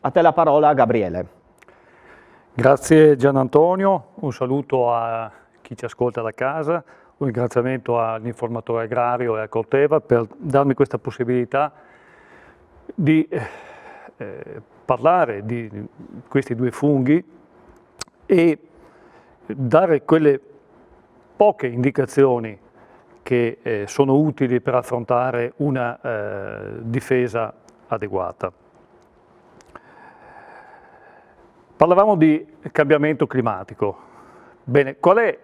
A te la parola Gabriele. Grazie Gianantonio, un saluto a chi ci ascolta da casa, un ringraziamento all'informatore agrario e a Corteva per darmi questa possibilità di eh, parlare di questi due funghi e dare quelle poche indicazioni che eh, sono utili per affrontare una eh, difesa adeguata. Parlavamo di cambiamento climatico. Bene, qual è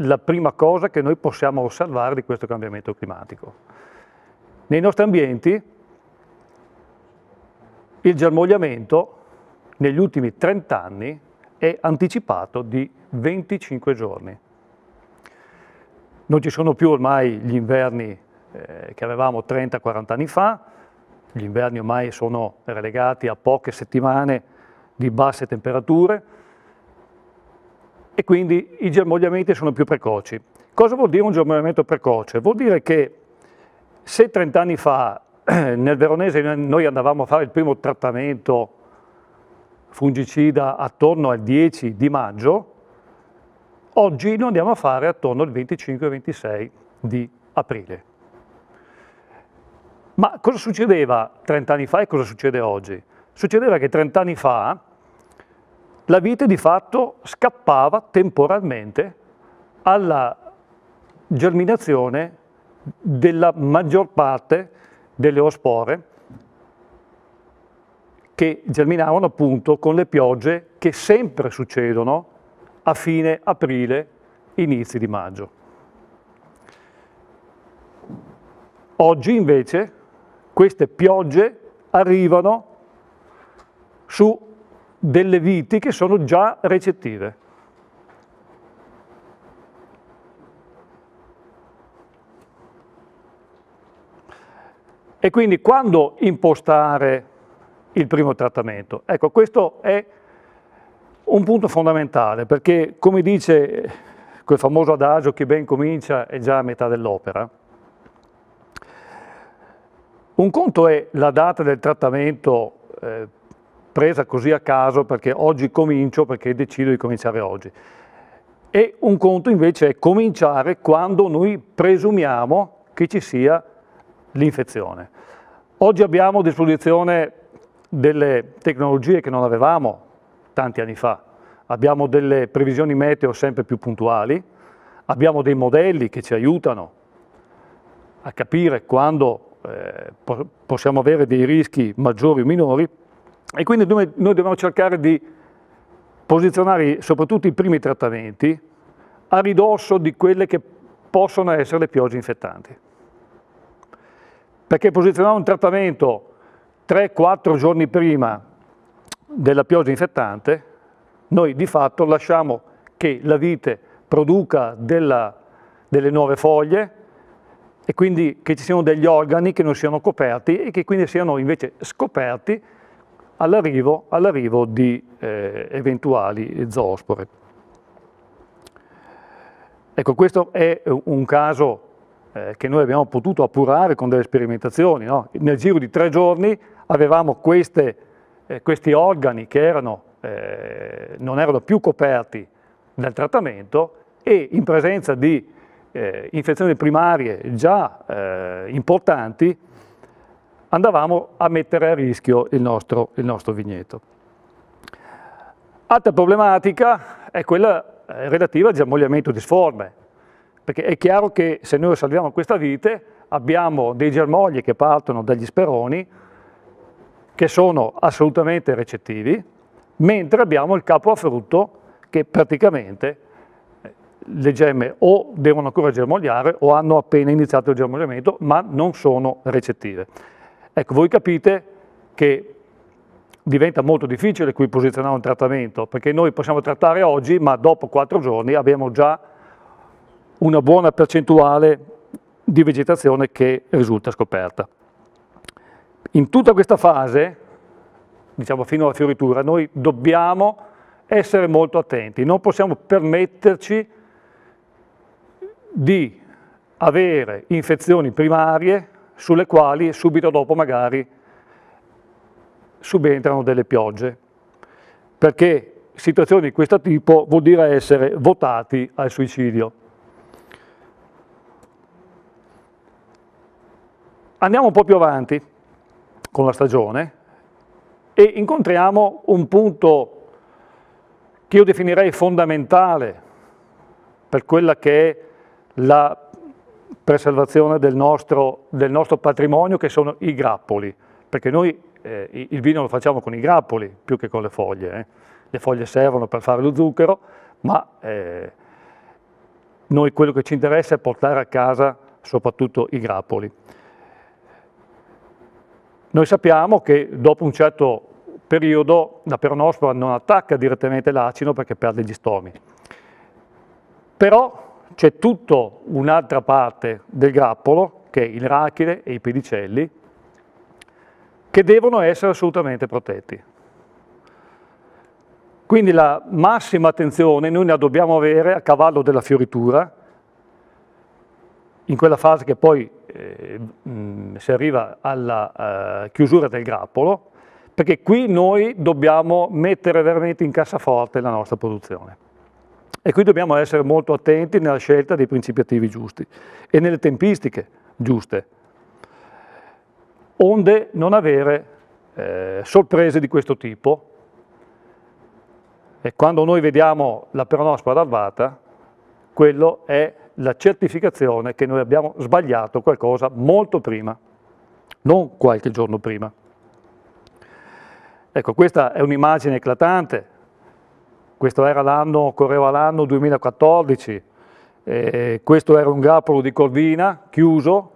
la prima cosa che noi possiamo osservare di questo cambiamento climatico? Nei nostri ambienti il germogliamento negli ultimi 30 anni è anticipato di 25 giorni. Non ci sono più ormai gli inverni eh, che avevamo 30-40 anni fa, gli inverni ormai sono relegati a poche settimane di basse temperature e quindi i germogliamenti sono più precoci. Cosa vuol dire un germogliamento precoce? Vuol dire che se 30 anni fa nel Veronese noi andavamo a fare il primo trattamento fungicida attorno al 10 di maggio, Oggi lo andiamo a fare attorno al 25-26 di aprile. Ma cosa succedeva 30 anni fa e cosa succede oggi? Succedeva che 30 anni fa la vite di fatto scappava temporalmente alla germinazione della maggior parte delle ospore che germinavano appunto con le piogge che sempre succedono a fine aprile, inizi di maggio. Oggi invece queste piogge arrivano su delle viti che sono già recettive. E quindi quando impostare il primo trattamento? Ecco, questo è un punto fondamentale, perché come dice eh, quel famoso adagio che ben comincia è già a metà dell'opera, un conto è la data del trattamento eh, presa così a caso perché oggi comincio, perché decido di cominciare oggi. E un conto invece è cominciare quando noi presumiamo che ci sia l'infezione. Oggi abbiamo a disposizione delle tecnologie che non avevamo tanti anni fa. Abbiamo delle previsioni meteo sempre più puntuali, abbiamo dei modelli che ci aiutano a capire quando eh, possiamo avere dei rischi maggiori o minori e quindi noi, noi dobbiamo cercare di posizionare soprattutto i primi trattamenti a ridosso di quelle che possono essere le piogge infettanti. Perché posizionare un trattamento 3-4 giorni prima della pioggia infettante, noi di fatto lasciamo che la vite produca della, delle nuove foglie e quindi che ci siano degli organi che non siano coperti e che quindi siano invece scoperti all'arrivo all di eh, eventuali zoospore. Ecco, questo è un caso eh, che noi abbiamo potuto appurare con delle sperimentazioni. No? Nel giro di tre giorni avevamo queste eh, questi organi che erano, eh, non erano più coperti dal trattamento e in presenza di eh, infezioni primarie già eh, importanti andavamo a mettere a rischio il nostro, il nostro vigneto. Altra problematica è quella eh, relativa al germogliamento disforme, perché è chiaro che se noi salviamo questa vite abbiamo dei germogli che partono dagli speroni, che sono assolutamente recettivi, mentre abbiamo il capo a frutto che praticamente eh, le gemme o devono ancora germogliare o hanno appena iniziato il germogliamento ma non sono recettive. Ecco, voi capite che diventa molto difficile qui posizionare un trattamento perché noi possiamo trattare oggi ma dopo quattro giorni abbiamo già una buona percentuale di vegetazione che risulta scoperta. In tutta questa fase, diciamo fino alla fioritura, noi dobbiamo essere molto attenti, non possiamo permetterci di avere infezioni primarie sulle quali subito dopo magari subentrano delle piogge, perché situazioni di questo tipo vuol dire essere votati al suicidio. Andiamo un po' più avanti con la stagione e incontriamo un punto che io definirei fondamentale per quella che è la preservazione del nostro, del nostro patrimonio che sono i grappoli, perché noi eh, il vino lo facciamo con i grappoli più che con le foglie, eh. le foglie servono per fare lo zucchero, ma eh, noi quello che ci interessa è portare a casa soprattutto i grappoli. Noi sappiamo che dopo un certo periodo la peronospora non attacca direttamente l'acino perché perde gli stomi. Però c'è tutta un'altra parte del grappolo, che è il rachide e i pedicelli, che devono essere assolutamente protetti. Quindi la massima attenzione noi la dobbiamo avere a cavallo della fioritura, in quella fase che poi eh, mh, si arriva alla eh, chiusura del grappolo, perché qui noi dobbiamo mettere veramente in cassaforte la nostra produzione. E qui dobbiamo essere molto attenti nella scelta dei principi attivi giusti e nelle tempistiche giuste, onde non avere eh, sorprese di questo tipo. E quando noi vediamo la peronospora larvata, quello è la certificazione che noi abbiamo sbagliato qualcosa molto prima, non qualche giorno prima. Ecco, questa è un'immagine eclatante, questo era l'anno, correva l'anno 2014, eh, questo era un grappolo di corvina chiuso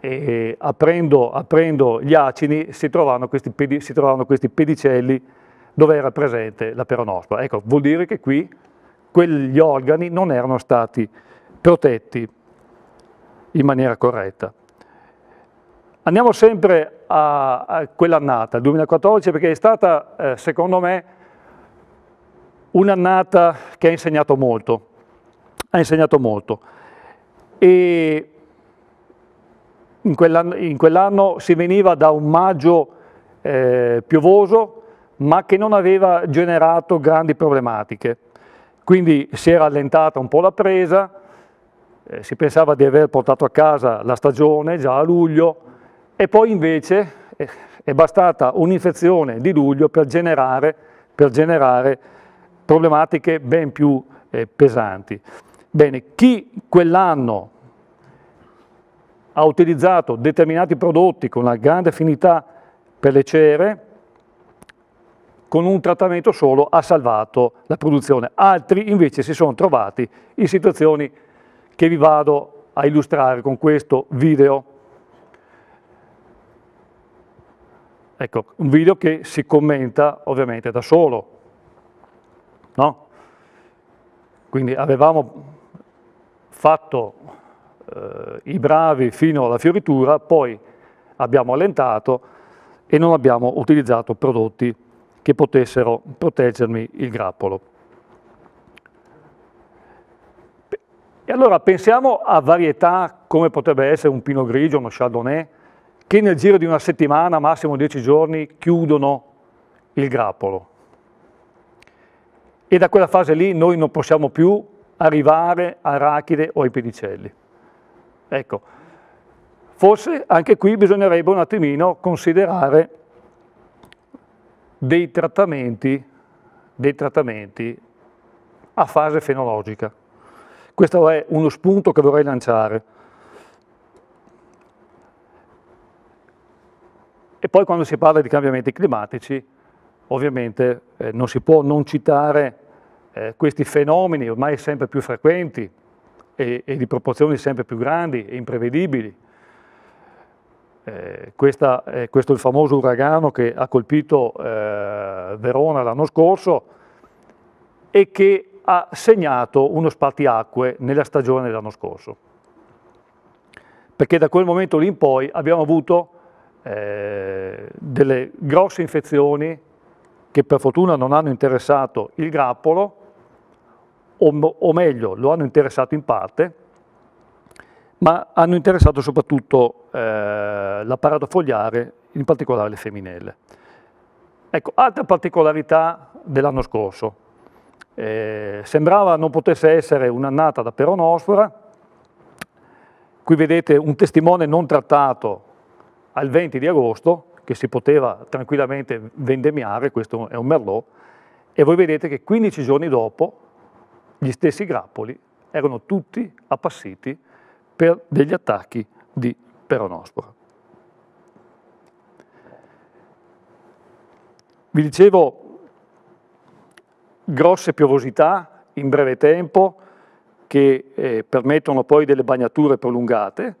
e aprendo, aprendo gli acini si trovavano, questi, si trovavano questi pedicelli dove era presente la peronospora. Ecco, vuol dire che qui quegli organi non erano stati protetti in maniera corretta. Andiamo sempre a, a quell'annata, il 2014, perché è stata, eh, secondo me, un'annata che ha insegnato molto. Ha insegnato molto. E in quell'anno, in si veniva da un maggio eh, piovoso, ma che non aveva generato grandi problematiche. Quindi si è rallentata un po' la presa, eh, si pensava di aver portato a casa la stagione già a luglio e poi invece eh, è bastata un'infezione di luglio per generare, per generare problematiche ben più eh, pesanti. Bene, chi quell'anno ha utilizzato determinati prodotti con una grande affinità per le cere, con un trattamento solo ha salvato la produzione. Altri invece si sono trovati in situazioni che vi vado a illustrare con questo video. Ecco, un video che si commenta ovviamente da solo. No? Quindi avevamo fatto eh, i bravi fino alla fioritura, poi abbiamo allentato e non abbiamo utilizzato prodotti che potessero proteggermi il grappolo. E allora pensiamo a varietà come potrebbe essere un pino grigio, uno chardonnay, che nel giro di una settimana, massimo 10 giorni, chiudono il grappolo. E da quella fase lì noi non possiamo più arrivare a o ai pedicelli. Ecco, forse anche qui bisognerebbe un attimino considerare dei trattamenti, dei trattamenti a fase fenologica. Questo è uno spunto che vorrei lanciare. E poi quando si parla di cambiamenti climatici, ovviamente eh, non si può non citare eh, questi fenomeni ormai sempre più frequenti e, e di proporzioni sempre più grandi e imprevedibili. Eh, questa, eh, questo è il famoso uragano che ha colpito eh, Verona l'anno scorso e che ha segnato uno spartiacque nella stagione dell'anno scorso. Perché da quel momento lì in poi abbiamo avuto eh, delle grosse infezioni che per fortuna non hanno interessato il grappolo, o, o meglio lo hanno interessato in parte, ma hanno interessato soprattutto eh, l'apparato fogliare, in particolare le femminelle. Ecco, altra particolarità dell'anno scorso, eh, sembrava non potesse essere un'annata da peronospora, qui vedete un testimone non trattato al 20 di agosto, che si poteva tranquillamente vendemmiare, questo è un merlot, e voi vedete che 15 giorni dopo gli stessi grappoli erano tutti appassiti per degli attacchi di peronospora. Vi dicevo, grosse piovosità in breve tempo che eh, permettono poi delle bagnature prolungate,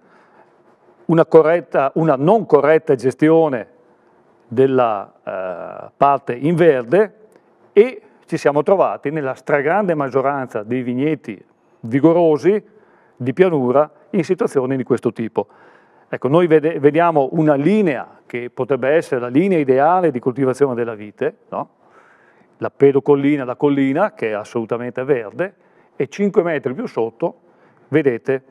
una, corretta, una non corretta gestione della eh, parte in verde e ci siamo trovati nella stragrande maggioranza dei vigneti vigorosi di pianura in situazioni di questo tipo. Ecco, noi vede, vediamo una linea che potrebbe essere la linea ideale di coltivazione della vite, no? la pedocollina, la collina, che è assolutamente verde, e 5 metri più sotto vedete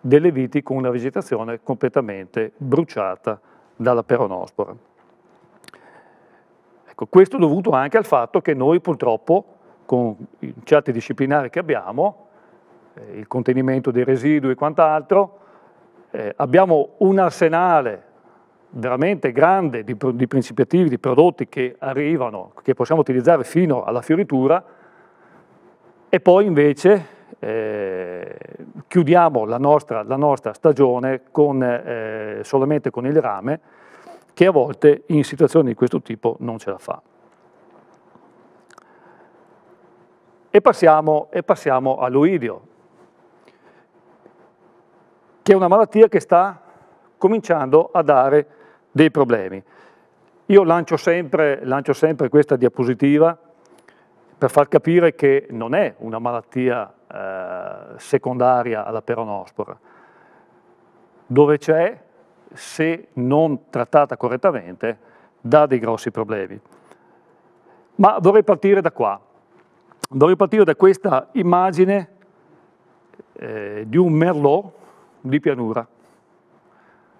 delle viti con una vegetazione completamente bruciata dalla peronospora. Ecco, questo è dovuto anche al fatto che noi purtroppo, con certi disciplinari che abbiamo, eh, il contenimento dei residui e quant'altro, eh, abbiamo un arsenale veramente grande di, di principi attivi, di prodotti che arrivano, che possiamo utilizzare fino alla fioritura e poi invece eh, chiudiamo la nostra, la nostra stagione con, eh, solamente con il rame che a volte in situazioni di questo tipo non ce la fa. E passiamo, e passiamo all'oidio che è una malattia che sta cominciando a dare dei problemi. Io lancio sempre, lancio sempre questa diapositiva per far capire che non è una malattia eh, secondaria alla peronospora. Dove c'è, se non trattata correttamente, dà dei grossi problemi. Ma vorrei partire da qua. Vorrei partire da questa immagine eh, di un merlot di pianura.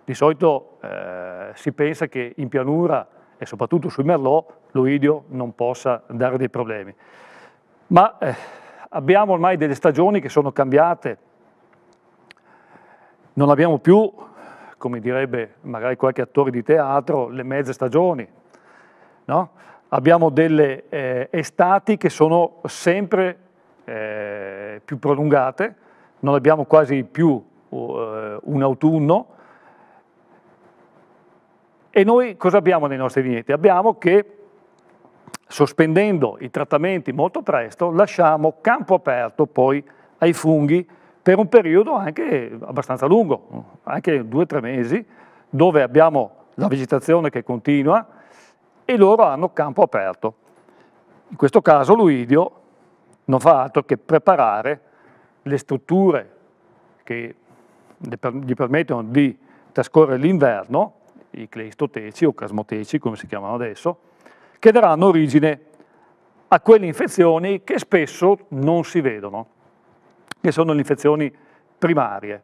Di solito eh, si pensa che in pianura e soprattutto sui merlot l'oidio non possa dare dei problemi. Ma eh, abbiamo ormai delle stagioni che sono cambiate, non abbiamo più, come direbbe magari qualche attore di teatro, le mezze stagioni. No? Abbiamo delle eh, estati che sono sempre eh, più prolungate, non abbiamo quasi più eh, un autunno. E noi cosa abbiamo nei nostri vigneti? Abbiamo che sospendendo i trattamenti molto presto lasciamo campo aperto poi ai funghi per un periodo anche abbastanza lungo, anche due o tre mesi, dove abbiamo la vegetazione che continua e loro hanno campo aperto. In questo caso l'uidio non fa altro che preparare le strutture che gli permettono di trascorrere l'inverno, i cleistoteci o casmoteci, come si chiamano adesso, che daranno origine a quelle infezioni che spesso non si vedono, che sono le infezioni primarie,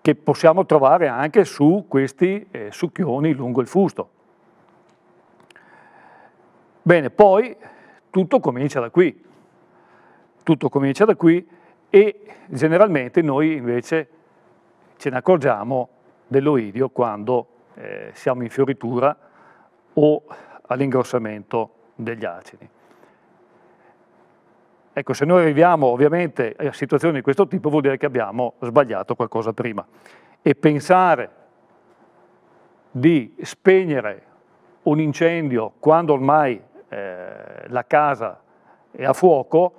che possiamo trovare anche su questi eh, succhioni lungo il fusto. Bene, poi tutto comincia da qui. Tutto comincia da qui e generalmente noi invece ce ne accorgiamo dell'oidio quando eh, siamo in fioritura o all'ingrossamento degli acini. Ecco, se noi arriviamo ovviamente a situazioni di questo tipo vuol dire che abbiamo sbagliato qualcosa prima e pensare di spegnere un incendio quando ormai eh, la casa è a fuoco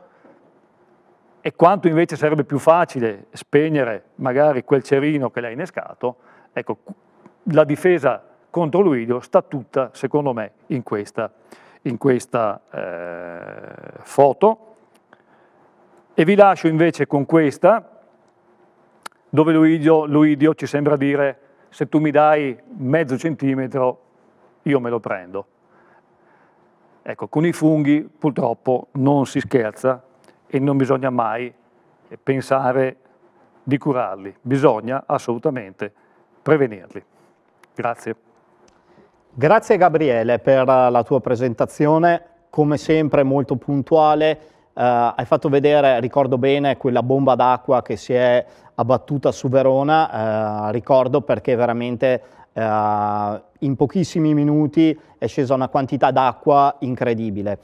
e quanto invece sarebbe più facile spegnere magari quel cerino che l'ha innescato, ecco, la difesa contro Luidio sta tutta, secondo me, in questa, in questa eh, foto. E vi lascio invece con questa, dove Luidio, Luidio ci sembra dire se tu mi dai mezzo centimetro io me lo prendo. Ecco, con i funghi purtroppo non si scherza, e non bisogna mai pensare di curarli, bisogna assolutamente prevenirli. Grazie. Grazie Gabriele per eh, la tua presentazione, come sempre molto puntuale. Uh, hai fatto vedere, ricordo bene, quella bomba d'acqua che si è abbattuta su Verona, uh, ricordo perché veramente uh, in pochissimi minuti è scesa una quantità d'acqua incredibile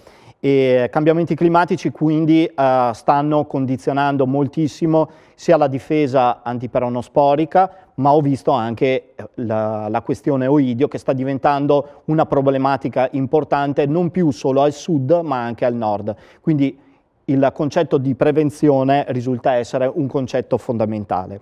e cambiamenti climatici quindi eh, stanno condizionando moltissimo sia la difesa antiperonosporica, ma ho visto anche eh, la, la, questione oidio che sta diventando una problematica importante non più solo al sud ma anche al nord. Quindi il concetto di prevenzione risulta essere un concetto fondamentale.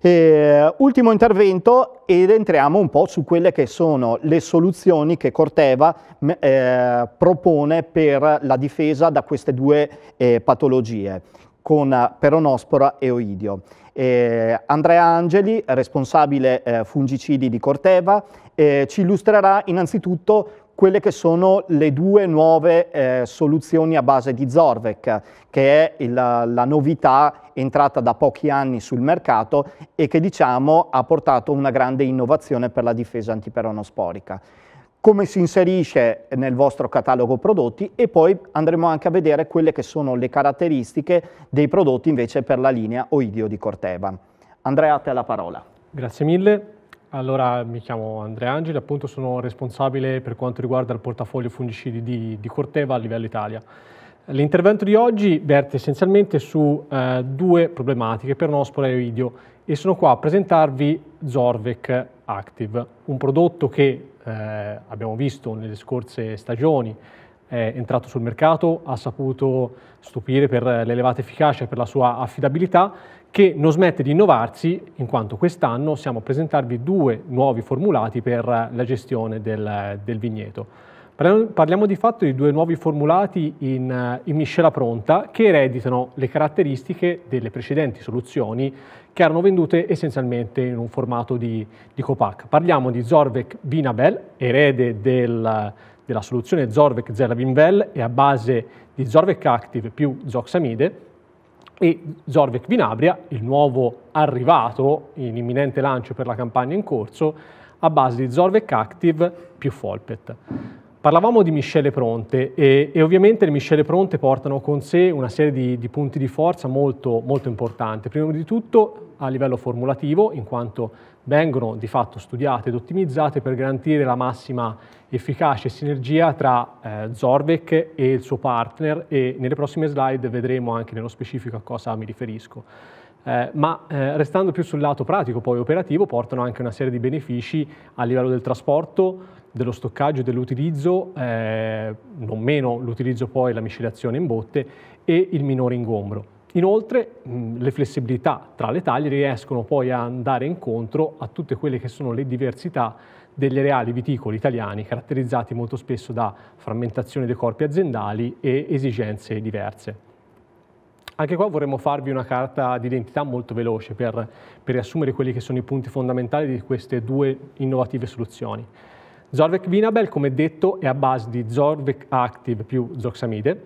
Eh, ultimo intervento ed entriamo un po' su quelle che sono le soluzioni che Corteva eh, propone per la difesa da queste due eh, patologie con peronospora e oidio. Eh, Andrea Angeli, responsabile eh, fungicidi di Corteva, eh, ci illustrerà innanzitutto quelle che sono le due nuove eh, soluzioni a base di Zorvec, che è il, la novità entrata da pochi anni sul mercato e che diciamo ha portato una grande innovazione per la difesa antiperonosporica. Come si inserisce nel vostro catalogo prodotti e poi andremo anche a vedere quelle che sono le caratteristiche dei prodotti invece per la linea Oidio di Corteva. Andrea, a te la parola. Grazie mille. Allora, mi chiamo Andrea Angeli, appunto sono responsabile per quanto riguarda il portafoglio fungicidi di, di Corteva a livello Italia. L'intervento di oggi verte essenzialmente su eh, due problematiche per Nospora e Oidio e sono qua a presentarvi Zorvec Active, un prodotto che eh, abbiamo visto nelle scorse stagioni è entrato sul mercato, ha saputo stupire per l'elevata efficacia e per la sua affidabilità che non smette di innovarsi, in quanto quest'anno siamo a presentarvi due nuovi formulati per la gestione del, del vigneto. Parliamo di fatto di due nuovi formulati in, in, miscela pronta che ereditano le caratteristiche delle precedenti soluzioni che erano vendute essenzialmente in un formato di, di copac. Parliamo di Zorvec Vinabel, erede del, della soluzione Zorvec Zeravinvel e a base di Zorvec Active più Zoxamide, e Zorvec Vinabria, il nuovo arrivato in imminente lancio per la campagna in corso, a base di Zorvec Active più Folpet. Parlavamo di miscele pronte e, e, ovviamente le miscele pronte portano con sé una serie di, di punti di forza molto, molto importanti. Prima di tutto a livello formulativo, in quanto vengono di fatto studiate ed ottimizzate per garantire la massima efficacia e sinergia tra eh, Zorvec e il suo partner e nelle prossime slide vedremo anche nello specifico a cosa mi riferisco. Eh, ma eh, restando più sul lato pratico, poi operativo, portano anche una serie di benefici a livello del trasporto, dello stoccaggio e dell'utilizzo, eh, non meno l'utilizzo poi la miscelazione in botte e il minore ingombro. Inoltre mh, le flessibilità tra le taglie riescono poi a andare incontro a tutte quelle che sono le diversità degli areali viticoli italiani caratterizzati molto spesso da frammentazione dei corpi aziendali e esigenze diverse. Anche qua vorremmo farvi una carta d'identità molto veloce per, per riassumere quelli che sono i punti fondamentali di queste due innovative soluzioni. Zorvec Vinabel, come detto, è a base di Zorvec Active più Zoxamide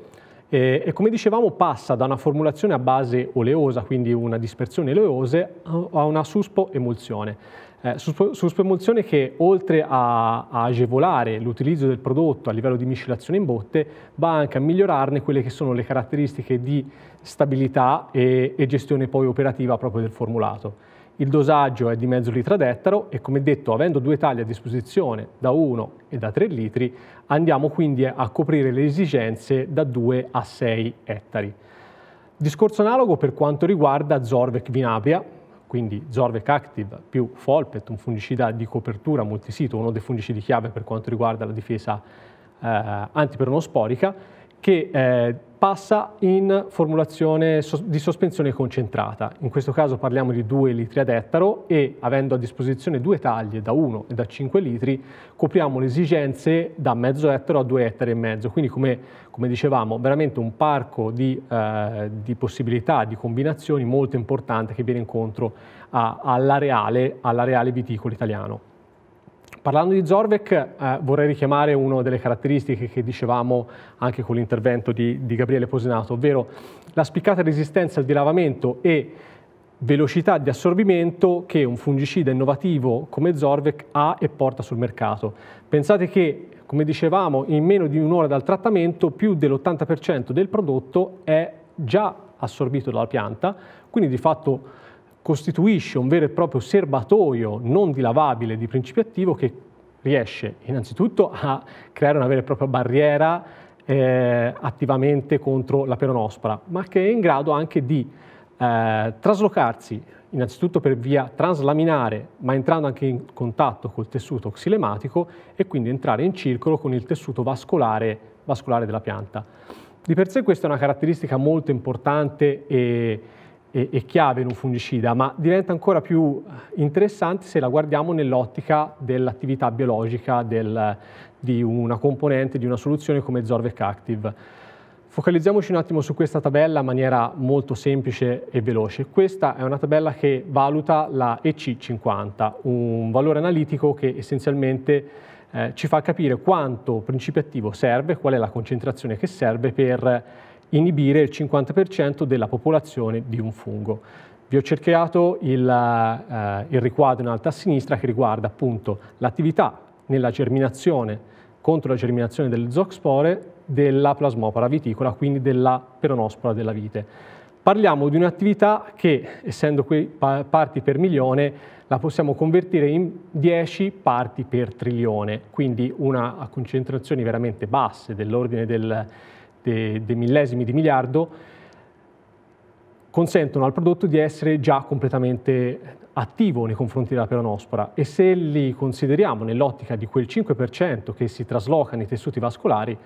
e, e come dicevamo passa da una formulazione a base oleosa, quindi una dispersione oleose, a una suspo suspoemulsione. Eh, suspoemulsione che oltre a, a agevolare l'utilizzo del prodotto a livello di miscelazione in botte va anche a migliorarne quelle che sono le caratteristiche di stabilità e, e gestione poi operativa proprio del formulato. Il dosaggio è di mezzo litro ad ettaro e come detto avendo due tagli a disposizione da 1 e da 3 litri andiamo quindi a coprire le esigenze da 2 a 6 ettari. Discorso analogo per quanto riguarda Zorvec vinabria, quindi Zorvec Active più Folpet, un fungicida di copertura multisito, uno dei fungicidi chiave per quanto riguarda la difesa eh, antiperonosporica, che eh, passa in formulazione di sospensione concentrata. In questo caso parliamo di 2 litri ad ettaro e avendo a disposizione due taglie da 1 e da 5 litri copriamo le esigenze da mezzo ettaro a 2 ettari e mezzo. Quindi come, come dicevamo veramente un parco di, eh, di, possibilità, di combinazioni molto importante che viene incontro all'areale all viticola italiano. Parlando di Zorvec eh, vorrei richiamare una delle caratteristiche che dicevamo anche con l'intervento di, di Gabriele Posenato, ovvero la spiccata resistenza al dilavamento e velocità di assorbimento che un fungicida innovativo come Zorvec ha e porta sul mercato. Pensate che, come dicevamo, in meno di un'ora dal trattamento più dell'80% del prodotto è già assorbito dalla pianta, quindi di fatto costituisce un vero e proprio serbatoio non dilavabile di principio attivo che riesce innanzitutto a creare una vera e propria barriera eh, attivamente contro la peronospora, ma che è in grado anche di eh, traslocarsi innanzitutto per via translaminare, ma entrando anche in contatto col tessuto xilematico e quindi entrare in circolo con il tessuto vascolare, vascolare della pianta. Di per sé questa è una caratteristica molto importante e e, e chiave in un fungicida, ma diventa ancora più eh, interessante se la guardiamo nell'ottica dell'attività biologica del, di una componente, di una soluzione come Zorvec Active. Focalizziamoci un attimo su questa tabella in maniera molto semplice e veloce. Questa è una tabella che valuta la EC50, un valore analitico che essenzialmente eh, ci fa capire quanto principio attivo serve, qual è la concentrazione che serve per inibire il 50% della popolazione di un fungo. Vi ho cercato il, eh, il riquadro in alto a sinistra che riguarda appunto l'attività nella germinazione, contro la germinazione delle zoospore della plasmopara viticola, quindi della peronospora della vite. Parliamo di un'attività che, essendo qui parti per milione, la possiamo convertire in 10 parti per trilione, quindi una a concentrazioni veramente basse dell'ordine del dei de millesimi di miliardo consentono al prodotto di essere già completamente attivo nei confronti della peronospora e se li consideriamo nell'ottica di quel 5% che si trasloca nei tessuti vascolari,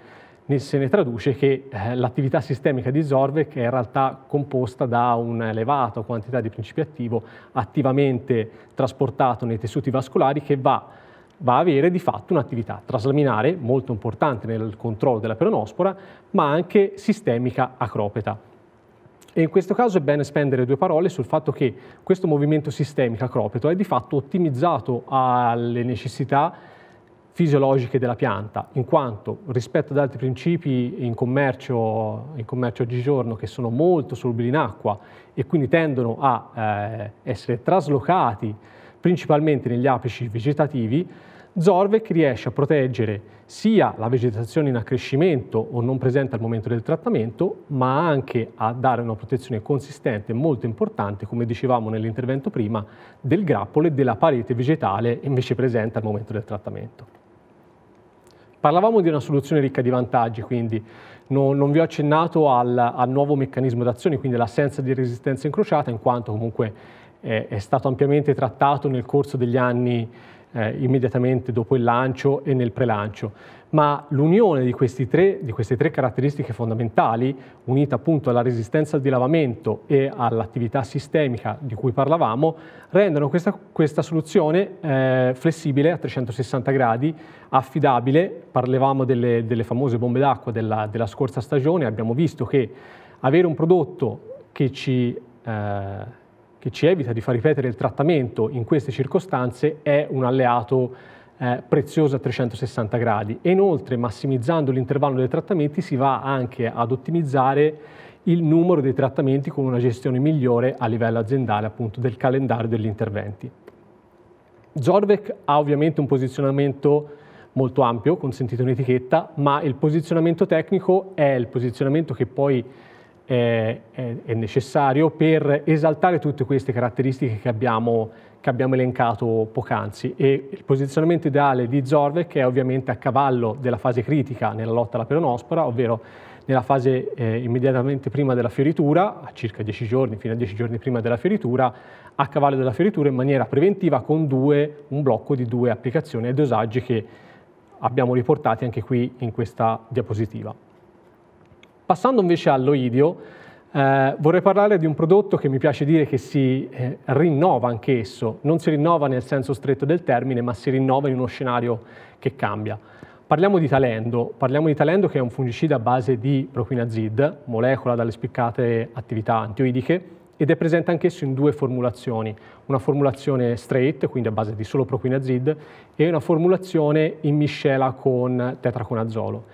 se ne traduce che eh, l'attività sistemica di Zorve, è in realtà composta da un'elevata quantità di principio attivo attivamente trasportato nei tessuti vascolari, che va va a avere di fatto un'attività traslaminare molto importante nel controllo della peronospora, ma anche sistemica acropeta. E in questo caso è bene spendere due parole sul fatto che questo movimento sistemico acropeto è di fatto ottimizzato alle necessità fisiologiche della pianta, in quanto rispetto ad altri principi in commercio, in commercio oggigiorno che sono molto solubili in acqua e quindi tendono a eh, essere traslocati principalmente negli apici vegetativi, Zorvec riesce a proteggere sia la vegetazione in accrescimento o non presente al momento del trattamento, ma anche a dare una protezione consistente e molto importante, come dicevamo nell'intervento prima, del grappolo e della parete vegetale invece presente al momento del trattamento. Parlavamo di una soluzione ricca di vantaggi, quindi non, non vi ho accennato al, al nuovo meccanismo d'azione, quindi l'assenza di resistenza incrociata, in quanto comunque eh, è stato ampiamente trattato nel corso degli anni eh, immediatamente dopo il lancio e nel prelancio. Ma l'unione di, tre, di, queste tre caratteristiche fondamentali, unita appunto alla resistenza al dilavamento e all'attività sistemica di cui parlavamo, rendono questa, questa soluzione eh, flessibile a 360 gradi, affidabile. Parlevamo delle, delle famose bombe d'acqua della, della, scorsa stagione, abbiamo visto che avere un prodotto che ci... Eh, che ci evita di far ripetere il trattamento in queste circostanze è un alleato eh, prezioso a 360 gradi e inoltre massimizzando l'intervallo dei trattamenti si va anche ad ottimizzare il numero dei trattamenti con una gestione migliore a livello aziendale appunto del calendario degli interventi. Zorvec ha ovviamente un posizionamento molto ampio, consentito in etichetta, ma il posizionamento tecnico è il posizionamento che poi è, è, è necessario per esaltare tutte queste caratteristiche che abbiamo, che abbiamo elencato poc'anzi. E il posizionamento ideale di Zorvec è ovviamente a cavallo della fase critica nella lotta alla peronospora, ovvero nella fase eh, immediatamente prima della fioritura, a circa 10 giorni, fino a 10 giorni prima della fioritura, a cavallo della fioritura in maniera preventiva con due, un blocco di due applicazioni e dosaggi che abbiamo riportati anche qui in questa diapositiva. Passando invece all'oidio, eh, vorrei parlare di un prodotto che mi piace dire che si eh, rinnova anch'esso, non si rinnova nel senso stretto del termine, ma si rinnova in uno scenario che cambia. Parliamo di Talendo, parliamo di Talendo che è un fungicida a base di propinazid, molecola dalle spiccate attività antioidiche, ed è presente anch'esso in due formulazioni, una formulazione straight, quindi a base di solo propinazid, e una formulazione in miscela con tetraconazolo.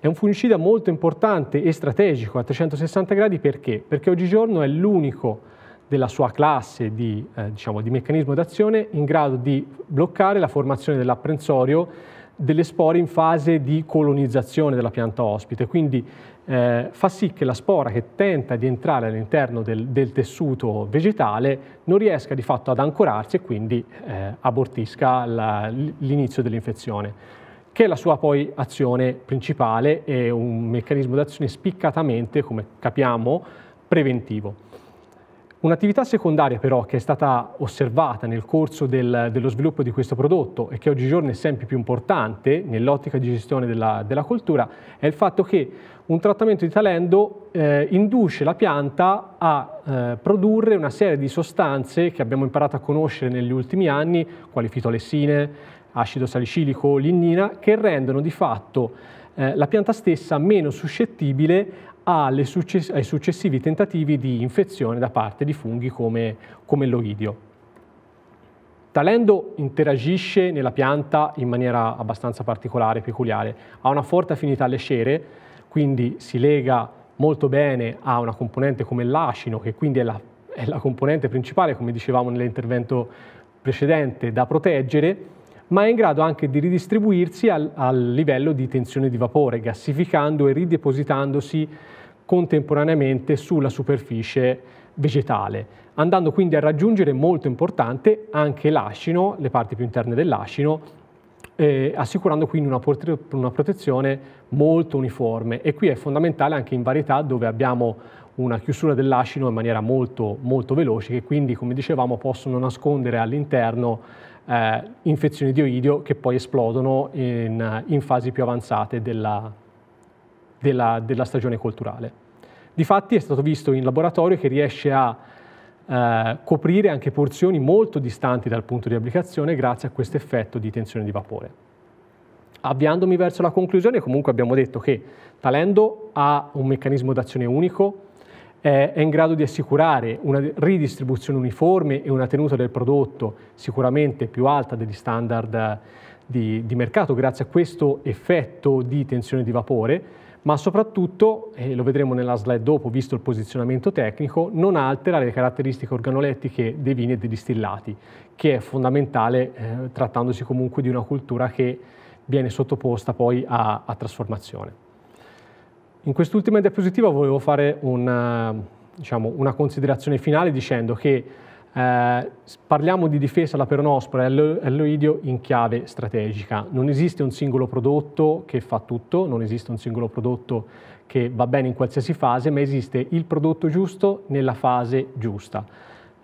È un fungicida molto importante e strategico a 360 gradi perché? Perché oggigiorno è l'unico della sua classe di, eh, diciamo, di meccanismo d'azione in grado di bloccare la formazione dell'apprensorio delle spore in fase di colonizzazione della pianta ospite, quindi eh, fa sì che la spora che tenta di entrare all'interno del, del, tessuto vegetale non riesca di fatto ad ancorarsi e quindi eh, abortisca l'inizio dell'infezione che è la sua poi azione principale e un meccanismo d'azione spiccatamente, come capiamo, preventivo. Un'attività secondaria però che è stata osservata nel corso del, dello sviluppo di questo prodotto e che oggigiorno è sempre più importante nell'ottica di gestione della, della coltura è il fatto che un trattamento di talendo eh, induce la pianta a eh, produrre una serie di sostanze che abbiamo imparato a conoscere negli ultimi anni, quali fitolessine, acido salicilico o lignina, che rendono di fatto eh, la pianta stessa meno suscettibile success ai successivi tentativi di infezione da parte di funghi come, come l'oidio. Talendo interagisce nella pianta in maniera abbastanza particolare, peculiare. Ha una forte affinità alle cere, quindi si lega molto bene a una componente come l'acino, che quindi è la, è la componente principale, come dicevamo nell'intervento precedente, da proteggere, ma è in grado anche di ridistribuirsi al, al livello di tensione di vapore, gassificando e ridepositandosi contemporaneamente sulla superficie vegetale, andando quindi a raggiungere molto importante anche l'ascino, le parti più interne dell'ascino, eh, assicurando quindi una, una, protezione molto uniforme e qui è fondamentale anche in varietà dove abbiamo una chiusura dell'ascino in maniera molto, molto veloce che quindi come dicevamo possono nascondere all'interno eh, infezioni di oidio che poi esplodono in, eh, in fasi più avanzate della, della, della stagione colturale. Difatti è stato visto in laboratorio che riesce a eh, coprire anche porzioni molto distanti dal punto di applicazione grazie a questo effetto di tensione di vapore. Avviandomi verso la conclusione, comunque abbiamo detto che Talendo ha un meccanismo d'azione unico, è in grado di assicurare una ridistribuzione uniforme e una tenuta del prodotto sicuramente più alta degli standard eh, di, di mercato grazie a questo effetto di tensione di vapore, ma soprattutto, e lo vedremo nella slide dopo visto il posizionamento tecnico, non altera le caratteristiche organolettiche dei vini e dei distillati, che è fondamentale eh, trattandosi comunque di una cultura che viene sottoposta poi a, a trasformazione. In quest'ultima diapositiva volevo fare una, eh, diciamo, una considerazione finale dicendo che eh, parliamo di difesa alla peronospora e all'oidio in chiave strategica. Non esiste un singolo prodotto che fa tutto, non esiste un singolo prodotto che va bene in qualsiasi fase, ma esiste il prodotto giusto nella fase giusta.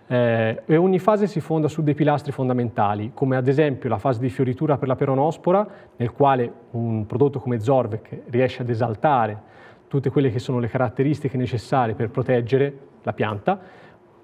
Eh, e ogni fase si fonda su dei pilastri fondamentali, come ad esempio la fase di fioritura per la peronospora, nel quale un prodotto come Zorvec riesce ad esaltare tutte quelle che sono le caratteristiche necessarie per proteggere la pianta,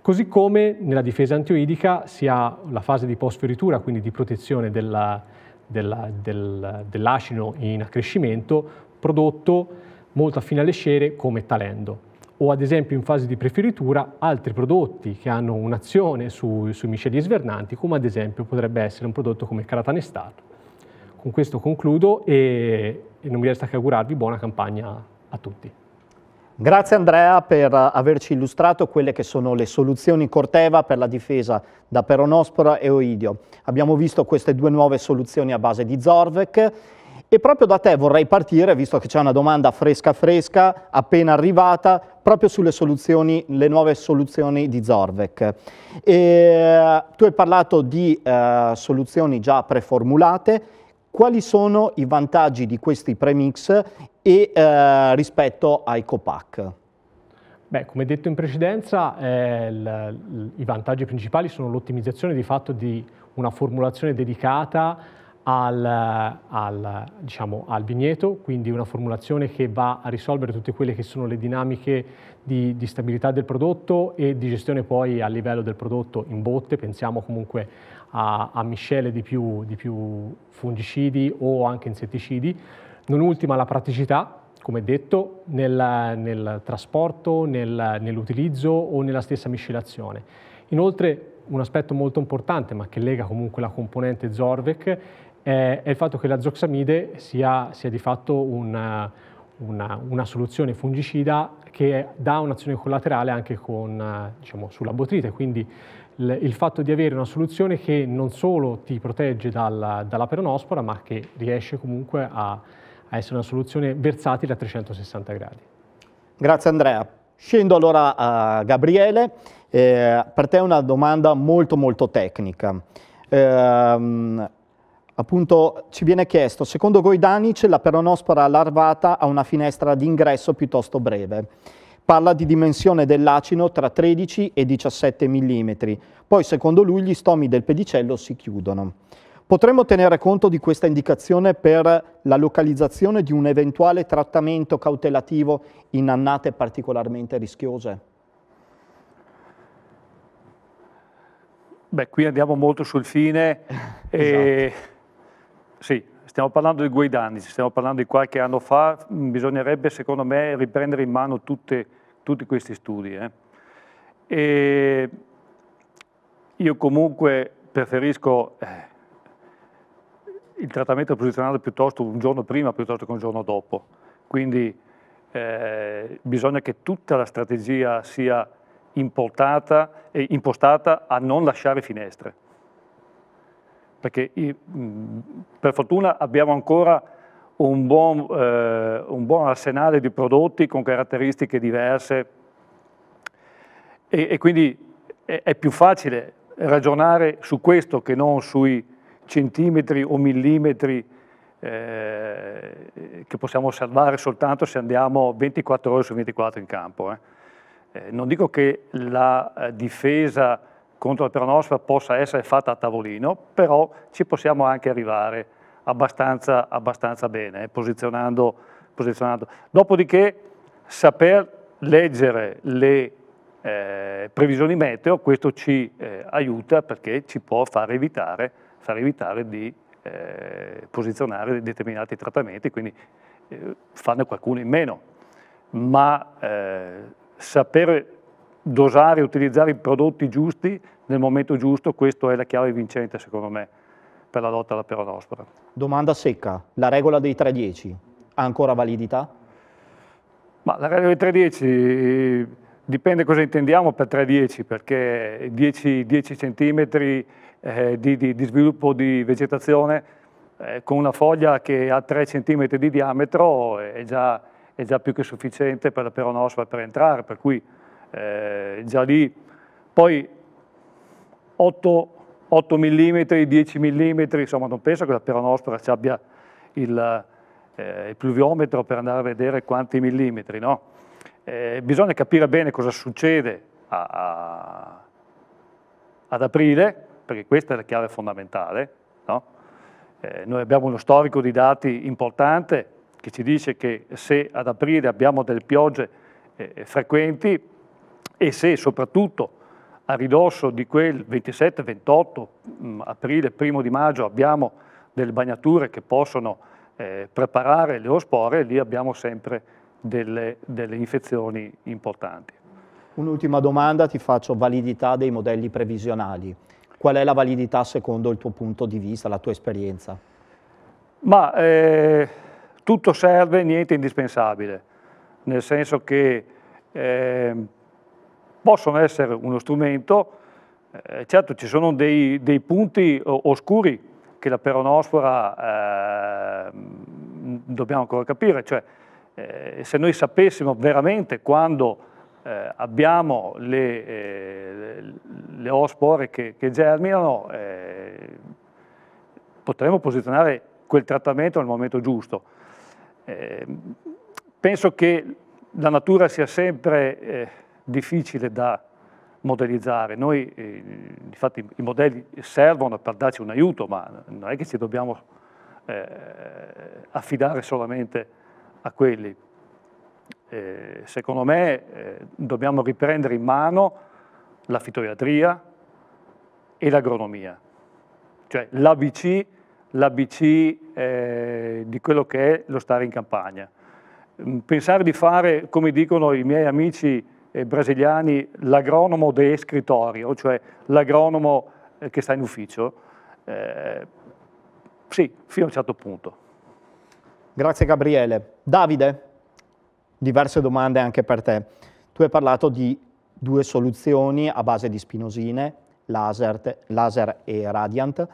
così come nella difesa antioidica si ha la fase di posfioritura, quindi di protezione della, della, del, dell'acino in accrescimento, prodotto molto affine alle scere come talendo o ad esempio in fase di preferitura altri prodotti che hanno un'azione su, sui misceli svernanti, come ad esempio potrebbe essere un prodotto come Caratanestal. Con questo concludo e non mi resta che augurarvi buona campagna a tutti. Grazie Andrea per averci illustrato quelle che sono le soluzioni Corteva per la difesa da peronospora e oidio. Abbiamo visto queste due nuove soluzioni a base di Zorvec e proprio da te vorrei partire, visto che c'è una domanda fresca fresca, appena arrivata, proprio sulle soluzioni, le nuove soluzioni di Zorvec. E, eh, tu hai parlato di eh, soluzioni già preformulate quali sono i vantaggi di questi premix e, eh, rispetto ai copac? Beh, come detto in precedenza, eh, il, il, i vantaggi principali sono l'ottimizzazione di fatto di una formulazione dedicata al, al, diciamo, al, vigneto, quindi una formulazione che va a risolvere tutte quelle che sono le dinamiche di, di stabilità del prodotto e di gestione poi a livello del prodotto in botte, pensiamo comunque a, a miscele di più, di più fungicidi o anche insetticidi. Non ultima la praticità, come detto, nel, nel trasporto, nel, nell'utilizzo o nella stessa miscelazione. Inoltre un aspetto molto importante, ma che lega comunque la componente Zorvec, eh, è il fatto che la zoxamide sia, sia di fatto una, una, una, soluzione fungicida che dà un'azione collaterale anche con, diciamo, sulla botrite, quindi il fatto di avere una soluzione che non solo ti protegge dalla, dalla peronospora, ma che riesce comunque a, a essere una soluzione versatile a 360 gradi. Grazie Andrea. Scendo allora a Gabriele, eh, per te una domanda molto molto tecnica. Eh, appunto ci viene chiesto, secondo Goidanic la peronospora larvata ha una finestra d'ingresso piuttosto breve. Parla di dimensione dell'acino tra 13 e 17 mm. Poi, secondo lui, gli stomi del pedicello si chiudono. Potremmo tenere conto di questa indicazione per la localizzazione di un eventuale trattamento cautelativo in annate particolarmente rischiose? Beh, qui andiamo molto sul fine. esatto. e... Sì, Stiamo parlando di Guaidani, stiamo parlando di qualche anno fa, bisognerebbe secondo me riprendere in mano tutte, tutti questi studi. Eh. io comunque preferisco eh, il trattamento posizionale piuttosto un giorno prima piuttosto che un giorno dopo. Quindi eh, bisogna che tutta la strategia sia importata e impostata a non lasciare finestre perché per fortuna abbiamo ancora un buon, eh, un buon arsenale di prodotti con caratteristiche diverse e, e quindi è, è, più facile ragionare su questo che non sui centimetri o millimetri eh, che possiamo salvare soltanto se andiamo 24 ore su 24 in campo. Eh. eh. non dico che la eh, difesa contro contropronosfa possa essere fatta a tavolino, però ci possiamo anche arrivare abbastanza, abbastanza bene, eh, posizionando, posizionando, Dopodiché saper leggere le eh, previsioni meteo, questo ci eh, aiuta perché ci può far evitare, far evitare di eh, posizionare determinati trattamenti, quindi eh, farne qualcuno in meno. Ma eh, sapere dosare e utilizzare i prodotti giusti nel momento giusto, questa è la chiave vincente secondo me per la lotta alla peronospora. Domanda secca, la regola dei 3-10 ha ancora validità? Ma la regola dei 3-10 dipende cosa intendiamo per 3-10 perché 10, 10 cm eh, di, di, di, sviluppo di vegetazione eh, con una foglia che ha 3 cm di diametro eh, è già, è già più che sufficiente per la peronospora per entrare, per cui eh, già lì. Poi 8, 8, mm, 10 mm, insomma non penso che la peronospora ci abbia il, eh, il pluviometro per andare a vedere quanti millimetri, no? Eh, bisogna capire bene cosa succede a, a, ad aprile, perché questa è la chiave fondamentale. No? Eh, noi abbiamo uno storico di dati importante che ci dice che se ad aprile abbiamo delle piogge eh, frequenti, e se soprattutto a ridosso di quel 27-28 mm, aprile, primo di maggio abbiamo delle bagnature che possono eh, preparare le ospore, lì abbiamo sempre delle, delle infezioni importanti. Un'ultima domanda ti faccio, validità dei modelli previsionali. Qual è la validità secondo il tuo punto di vista, la tua esperienza? Ma eh, tutto serve, niente indispensabile, nel senso che eh, possono essere uno strumento, eh, certo ci sono dei, dei punti eh, oscuri che la peronospora eh, dobbiamo ancora capire, cioè eh, se noi sapessimo veramente quando eh, abbiamo le, eh, le oospore che, che, germinano, eh, potremmo posizionare quel trattamento nel momento giusto. Eh, penso che la natura sia sempre difficile da modellizzare. Noi, eh, infatti, i modelli servono per darci un aiuto, ma non è che ci dobbiamo eh, affidare solamente a quelli. Eh, secondo me eh, dobbiamo riprendere in mano la fitoiatria e l'agronomia, cioè l'ABC, eh, di quello che è lo stare in campagna. Pensare di fare, come dicono i miei amici eh, brasiliani l'agronomo de escritorio, cioè l'agronomo eh, che sta in ufficio, eh, sì, fino a un certo punto. Grazie Gabriele. Davide, diverse domande anche per te. Tu hai parlato di due soluzioni a base di spinosine, laser, laser e radiant.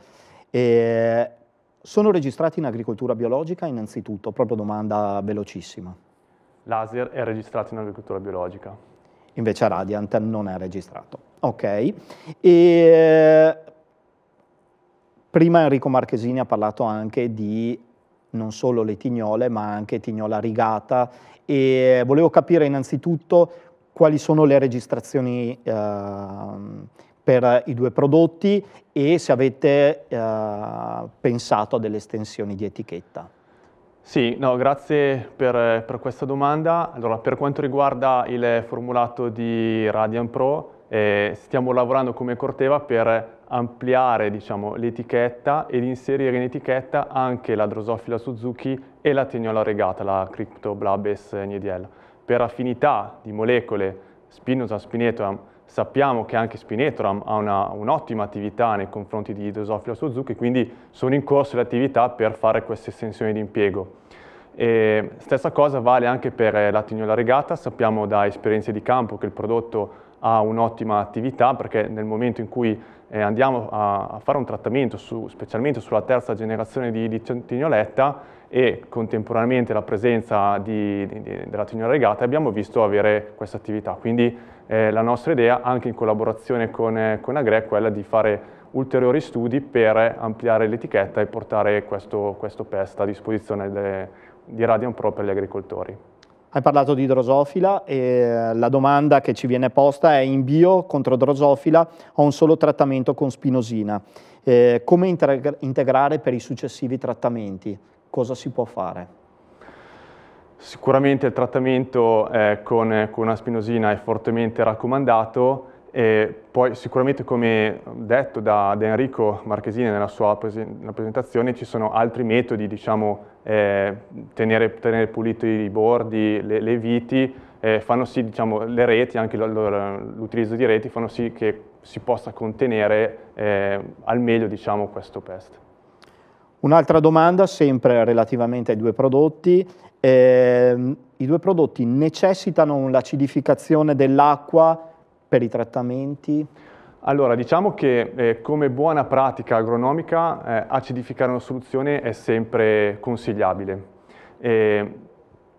E sono registrati in agricoltura biologica innanzitutto? Proprio domanda velocissima. Laser è registrato in agricoltura biologica invece Radiant non è registrato. Ok? E, eh, prima Enrico Marchesini ha parlato anche di non solo le tignole, ma anche tignola rigata e volevo capire innanzitutto quali sono le registrazioni eh, per i due prodotti e se avete eh, pensato a delle estensioni di etichetta. Sì, no, grazie per, per, questa domanda. Allora, per quanto riguarda il formulato di Radian Pro, eh, stiamo lavorando come Corteva per ampliare diciamo, l'etichetta ed inserire in etichetta anche la Drosofila Suzuki e la Tegnola regata, la Cryptoblabes niediella. Per affinità di molecole Spinosa, Spinetum Sappiamo che anche Spinetro ha un'ottima un attività nei confronti di Drosophila Suzuki, quindi sono in corso le attività per fare queste estensioni di impiego. E stessa cosa vale anche per eh, la tignola regata, sappiamo da esperienze di campo che il prodotto ha un'ottima attività perché nel momento in cui eh, andiamo a, a, fare un trattamento su, specialmente sulla terza generazione di, di tignoletta e contemporaneamente la presenza di, di, della tignola regata abbiamo visto avere questa attività. Quindi eh, la nostra idea, anche in collaborazione con, eh, con Agre, è quella di fare ulteriori studi per ampliare l'etichetta e portare questo, questo pest a disposizione de, di Radian Pro per gli agricoltori. Hai parlato di drosofila e eh, la domanda che ci viene posta è in bio contro drosofila ho un solo trattamento con spinosina. Eh, come integrare per i successivi trattamenti? Cosa si può fare? Sicuramente il trattamento eh, con, eh, con una spinosina è fortemente raccomandato e poi sicuramente come detto da, da Enrico Marchesini nella sua presentazione ci sono altri metodi, diciamo eh, tenere, tenere puliti i bordi, le, le viti, eh, fanno sì, diciamo, le reti, anche l'utilizzo di reti fanno sì che si possa contenere eh, al meglio diciamo, questo pest. Un'altra domanda sempre relativamente ai due prodotti eh, I due prodotti necessitano l'acidificazione dell'acqua per i trattamenti? Allora, diciamo che eh, come buona pratica agronomica eh, acidificare una soluzione è sempre consigliabile. Eh,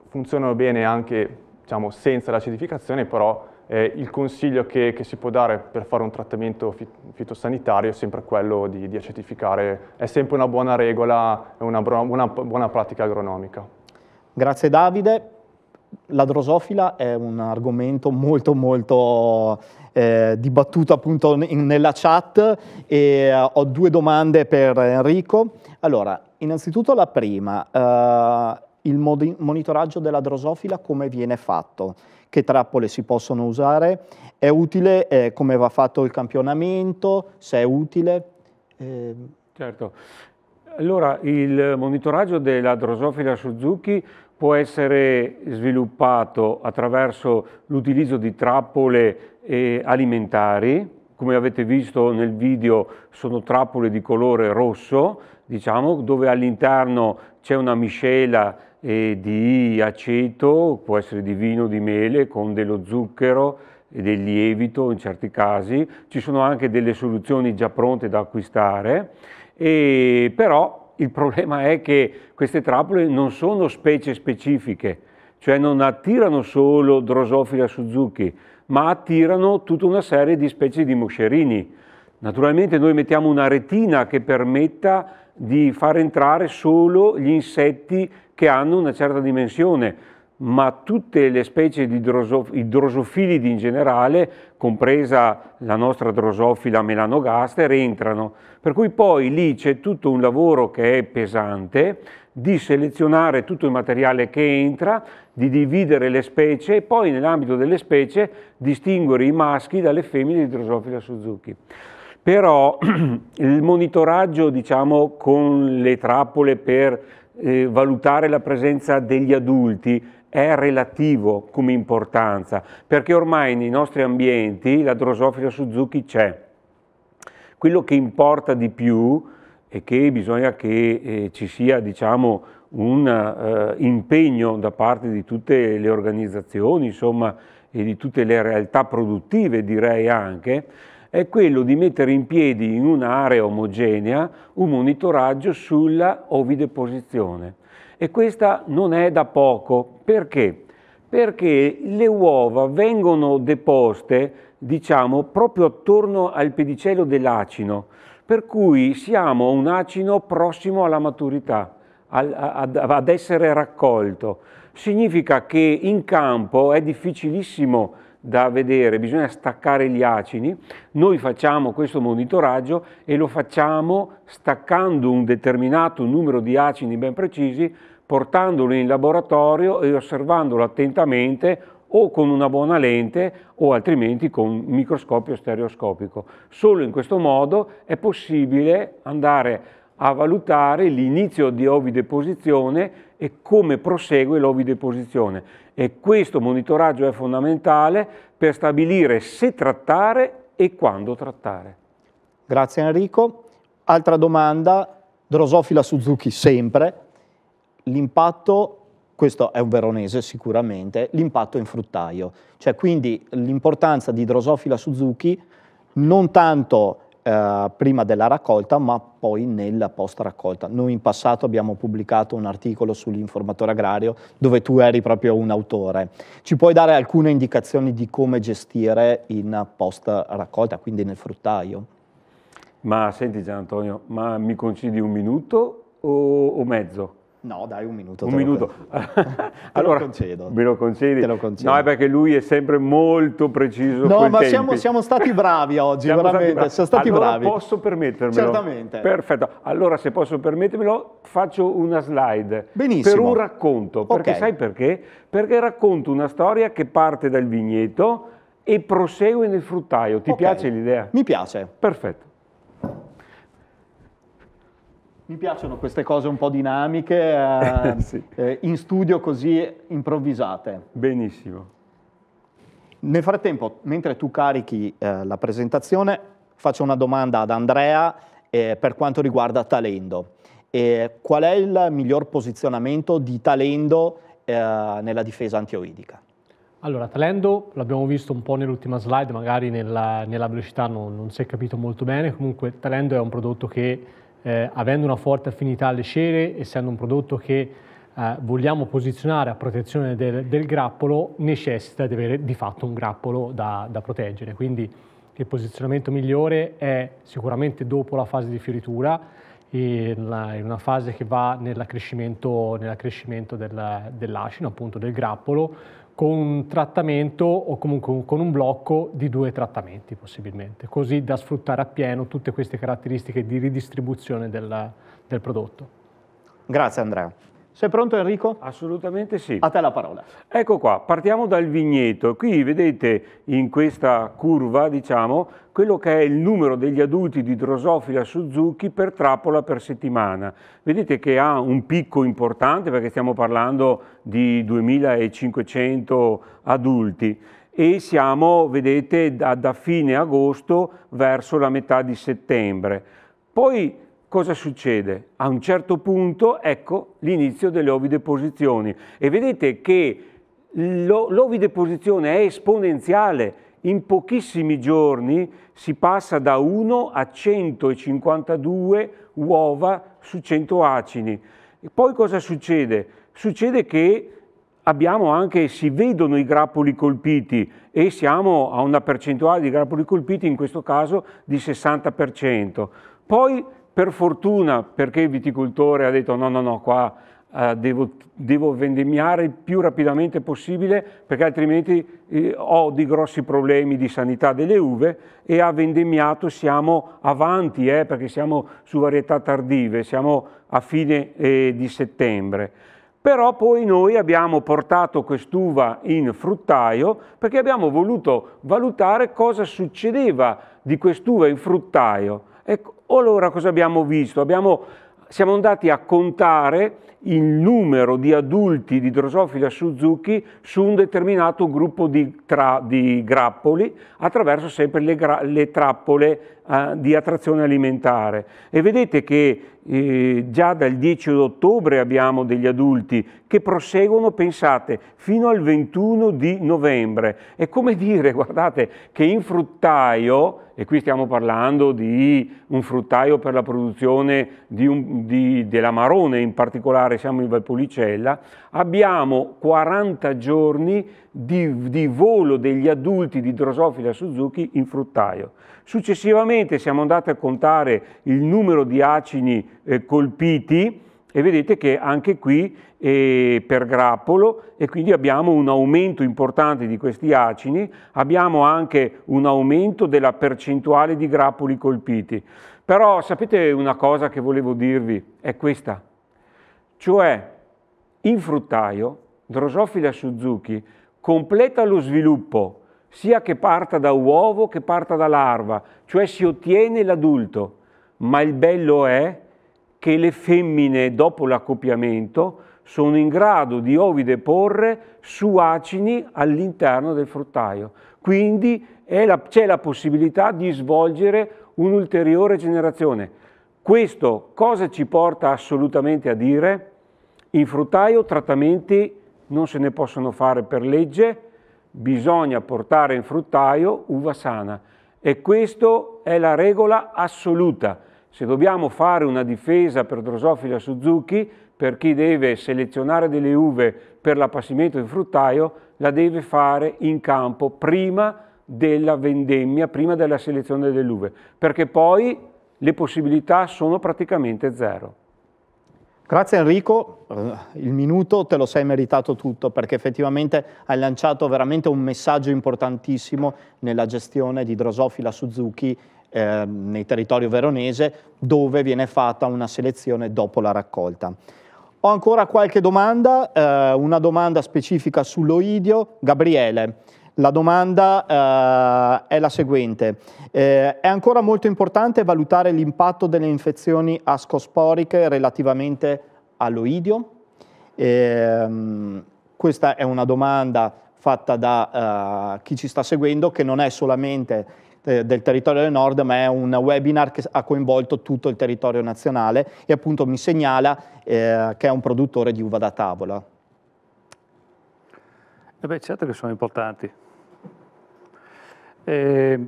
funzionano bene anche diciamo, senza l'acidificazione, però eh, il consiglio che, che, si può dare per fare un trattamento fit fitosanitario è sempre quello di, di acidificare, è sempre una buona regola, una, una buona pratica agronomica. Grazie Davide. La drosofila è un argomento molto molto eh, dibattuto appunto in, nella chat e eh, ho due domande per Enrico. Allora, innanzitutto la prima, uh, il mod- monitoraggio della drosofila come viene fatto? Che trappole si possono usare? È utile eh, come va fatto il campionamento? Se è utile? Eh... Certo. Allora, il monitoraggio della drosofila Suzuki può essere sviluppato attraverso l'utilizzo di trappole eh, alimentari, come avete visto nel video sono trappole di colore rosso, diciamo, dove all'interno c'è una miscela eh, di aceto, può essere di vino, di mele, con dello zucchero e del lievito in certi casi. Ci sono anche delle soluzioni già pronte da acquistare, e, però il problema è che queste trappole non sono specie specifiche, cioè non attirano solo Drosophila Suzuki, ma attirano tutta una serie di specie di moscerini. Naturalmente noi mettiamo una retina che permetta di far entrare solo gli insetti che hanno una certa dimensione ma tutte le specie di drosof- drosofilidi in generale, compresa la nostra drosofila melanogaster, entrano. Per cui poi lì c'è tutto un lavoro che è pesante di selezionare tutto il materiale che entra, di dividere le specie e poi nell'ambito delle specie distinguere i maschi dalle femmine di drosofila Suzuki. Però il monitoraggio, diciamo, con le trappole per eh, valutare la presenza degli adulti è relativo come importanza, perché ormai nei nostri ambienti la drosofila Suzuki c'è. Quello che importa di più è che bisogna che eh, ci sia diciamo, un eh, impegno da parte di tutte le organizzazioni insomma, e di tutte le realtà produttive direi anche, è quello di mettere in piedi in un'area omogenea un monitoraggio sulla ovideposizione e questa non è da poco. Perché? Perché le uova vengono deposte, diciamo, proprio attorno al pedicello dell'acino, per cui siamo un acino prossimo alla maturità, al, ad, ad essere raccolto. Significa che in campo è difficilissimo da vedere, bisogna staccare gli acini. Noi facciamo questo monitoraggio e lo facciamo staccando un determinato numero di acini ben precisi, portandolo in laboratorio e osservandolo attentamente o con una buona lente o altrimenti con un microscopio stereoscopico. Solo in questo modo è possibile andare a valutare l'inizio di ovideposizione e come prosegue l'ovideposizione e questo monitoraggio è fondamentale per stabilire se trattare e quando trattare. Grazie Enrico. Altra domanda, Drosofila Suzuki sempre. L'impatto, questo è un veronese sicuramente, l'impatto in fruttaio. Cioè quindi l'importanza di Drosofila Suzuki non tanto eh, prima della raccolta ma poi nella post raccolta. Noi in passato abbiamo pubblicato un articolo sull'informatore agrario dove tu eri proprio un autore. Ci puoi dare alcune indicazioni di come gestire in post raccolta, quindi nel fruttaio? Ma senti Gian Antonio, ma mi concedi un minuto o, o mezzo? No, dai, un minuto. Un minuto. allora, lo concedo. Me lo concedi? Te lo concedo. No, è perché lui è sempre molto preciso No, ma siamo, siamo, stati bravi oggi, siamo veramente, bravi. siamo stati allora bravi. posso permettermelo? Certamente. Perfetto. Allora, se posso permettermelo, faccio una slide. Benissimo. Per un racconto. Perché okay. sai perché? Perché racconto una storia che parte dal vigneto e prosegue nel fruttaio. Ti okay. piace l'idea? Mi piace. Perfetto. Mi piacciono queste cose un po' dinamiche, eh, sì. eh, in studio così improvvisate. Benissimo. Nel frattempo, mentre tu carichi eh, la presentazione, faccio una domanda ad Andrea eh, per quanto riguarda Talendo. Eh, qual è il miglior posizionamento di Talendo eh, nella difesa antioidica? Allora, Talendo l'abbiamo visto un po' nell'ultima slide, magari nella, nella velocità non, non si è capito molto bene, comunque Talendo è un prodotto che eh, avendo una forte affinità alle cere, essendo un prodotto che eh, vogliamo posizionare a protezione del, del, grappolo, necessita di avere di fatto un grappolo da, da, proteggere. Quindi il posizionamento migliore è sicuramente dopo la fase di fioritura, in, la, in una fase che va nell'accrescimento, nell dell'acino, appunto del grappolo, con un trattamento o comunque con un blocco di due trattamenti possibilmente, così da sfruttare appieno tutte queste caratteristiche di ridistribuzione del, del prodotto. Grazie Andrea. Sei pronto Enrico? Assolutamente sì. A te la parola. Ecco qua, partiamo dal vigneto. Qui vedete in questa curva, diciamo, quello che è il numero degli adulti di Drosofila Suzuki per trappola per settimana. Vedete che ha un picco importante perché stiamo parlando di 2500 adulti e siamo, vedete, da, da fine agosto verso la metà di settembre. Poi cosa succede? A un certo punto ecco l'inizio delle ovideposizioni e vedete che l'ovideposizione è esponenziale, in pochissimi giorni si passa da 1 a 152 uova su 100 acini. E poi cosa succede? Succede che abbiamo anche, si vedono i grappoli colpiti e siamo a una percentuale di grappoli colpiti, in questo caso di 60%. Poi per fortuna, perché il viticoltore ha detto no, no, no, qua eh, devo, devo, vendemmiare il più rapidamente possibile perché altrimenti eh, ho di grossi problemi di sanità delle uve e ha vendemmiato siamo avanti eh, perché siamo su varietà tardive, siamo a fine eh, di settembre. Però poi noi abbiamo portato quest'uva in fruttaio perché abbiamo voluto valutare cosa succedeva di quest'uva in fruttaio. Ecco, allora cosa abbiamo visto? Abbiamo, siamo andati a contare il numero di adulti di Drosophila Suzuki su un determinato gruppo di, tra, di grappoli attraverso sempre le, gra, le trappole di attrazione alimentare e vedete che eh, già dal 10 ottobre abbiamo degli adulti che proseguono, pensate, fino al 21 di novembre. È come dire, guardate, che in fruttaio, e qui stiamo parlando di un fruttaio per la produzione di un, di, dell'amarone, in particolare siamo in Valpolicella, abbiamo 40 giorni di, di volo degli adulti di Drosofila Suzuki in fruttaio. Successivamente siamo andati a contare il numero di acini eh, colpiti e vedete che anche qui è eh, per grappolo e quindi abbiamo un aumento importante di questi acini, abbiamo anche un aumento della percentuale di grappoli colpiti. Però sapete una cosa che volevo dirvi? È questa, cioè in fruttaio Drosophila Suzuki completa lo sviluppo sia che parta da uovo che parta da larva, cioè si ottiene l'adulto. Ma il bello è che le femmine, dopo l'accoppiamento, sono in grado di ovideporre su acini all'interno del fruttaio. Quindi c'è la possibilità di svolgere un'ulteriore generazione. Questo cosa ci porta assolutamente a dire? In fruttaio trattamenti non se ne possono fare per legge, bisogna portare in fruttaio uva sana e questa è la regola assoluta. Se dobbiamo fare una difesa per Drosofila Suzuki, per chi deve selezionare delle uve per l'appassimento in fruttaio, la deve fare in campo prima della vendemmia, prima della selezione delle uve, perché poi le possibilità sono praticamente zero. Grazie Enrico, eh, il minuto te lo sei meritato tutto perché effettivamente hai lanciato veramente un messaggio importantissimo nella gestione di Drosofila Suzuki eh, nei territori veronese dove viene fatta una selezione dopo la raccolta. Ho ancora qualche domanda, eh, una domanda specifica sull'Oidio. Gabriele, la domanda eh, è la seguente. Eh, è ancora molto importante valutare l'impatto delle infezioni ascosporiche relativamente all'oidio? Eh, questa è una domanda fatta da eh, chi ci sta seguendo che non è solamente eh, del territorio del nord, ma è un webinar che ha coinvolto tutto il territorio nazionale e appunto mi segnala eh, che è un produttore di uva da tavola. Eh beh, certo che sono importanti. Eh,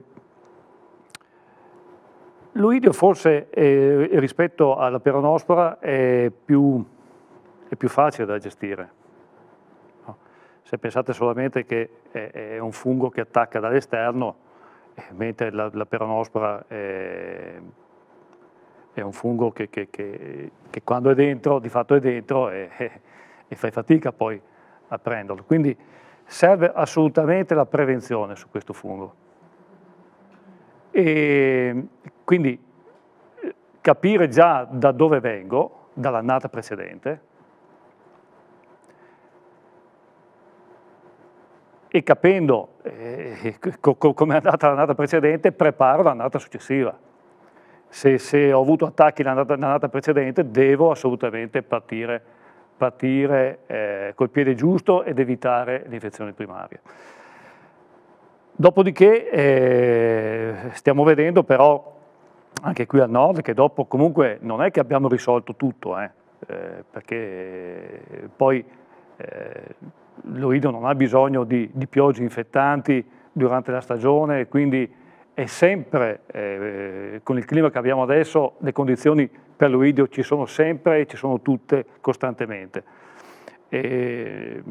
Luidio forse eh, rispetto alla peronospora è più, è più facile da gestire. No? Se pensate solamente che è, è, un fungo che attacca dall'esterno, eh, mentre la, la peronospora è, è, un fungo che, che, che, che, quando è dentro, di fatto è dentro e, e, eh, e fai fatica poi a prenderlo. Quindi serve assolutamente la prevenzione su questo fungo. E quindi capire già da dove vengo, dall'annata precedente, e capendo eh, co come è andata l'annata precedente, preparo l'annata successiva. Se, se, ho avuto attacchi l'annata precedente, devo assolutamente partire, partire eh, col piede giusto ed evitare l'infezione primaria. Dopodiché eh, stiamo vedendo però anche qui al nord che dopo comunque non è che abbiamo risolto tutto, eh, eh, perché poi eh, l'Oido non ha bisogno di, di, piogge infettanti durante la stagione, quindi è sempre, eh, con il clima che abbiamo adesso, le condizioni per l'Oidio ci sono sempre e ci sono tutte costantemente. E,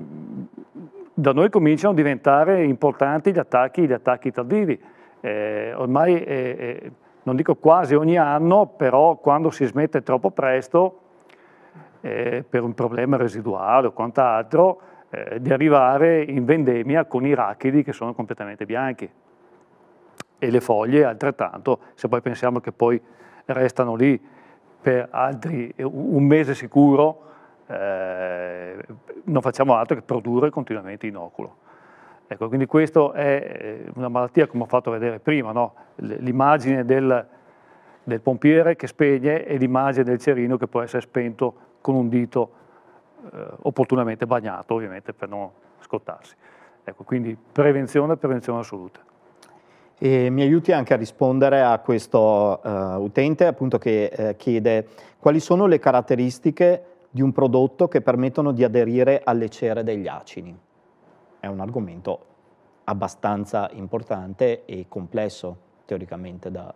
da noi cominciano a diventare importanti gli attacchi, gli attacchi tardivi. Eh, ormai, eh, eh, non dico quasi ogni anno, però quando si smette troppo presto, eh, per un problema residuale o quant'altro, eh, di arrivare in vendemmia con i rachidi che sono completamente bianchi. E le foglie altrettanto, se poi pensiamo che poi restano lì per altri eh, un mese sicuro, eh, non facciamo altro che produrre continuamente inoculo. Ecco, quindi questa è eh, una malattia, come ho fatto vedere prima, no? l'immagine del, del, pompiere che spegne e l'immagine del cerino che può essere spento con un dito eh, opportunamente bagnato, ovviamente, per non scottarsi. Ecco, quindi prevenzione, prevenzione assoluta. E mi aiuti anche a rispondere a questo uh, utente appunto, che eh, chiede quali sono le caratteristiche di un prodotto che permettono di aderire alle cere degli acini. È un argomento abbastanza importante e complesso teoricamente da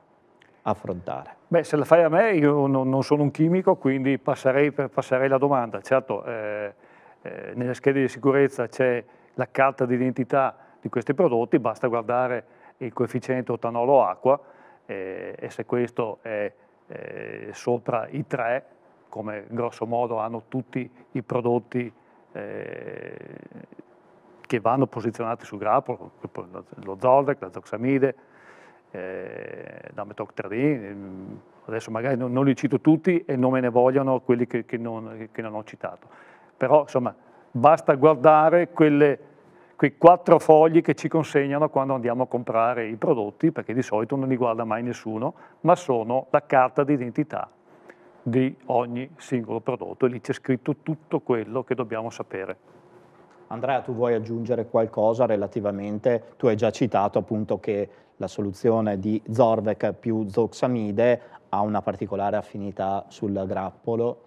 affrontare. Beh, se la fai a me, io non, non sono un chimico, quindi passerei, per, passerei la domanda. Certo, eh, eh, nelle schede di sicurezza c'è la carta d'identità di questi prodotti, basta guardare il coefficiente otanolo-acqua eh, e se questo è eh, sopra i 3 come grosso modo hanno tutti i prodotti eh, che vanno posizionati sul grappolo, lo Zoldec, la Zoxamide, eh, la Metoctradin, mm, adesso magari non, non, li cito tutti e non me ne vogliono quelli che, che, non, che non, ho citato, però insomma basta guardare quelle, quei quattro fogli che ci consegnano quando andiamo a comprare i prodotti, perché di solito non li guarda mai nessuno, ma sono la carta d'identità di ogni singolo prodotto e lì c'è scritto tutto quello che dobbiamo sapere. Andrea, tu vuoi aggiungere qualcosa relativamente, tu hai già citato appunto che la soluzione di Zorvec più Zoxamide ha una particolare affinità sul grappolo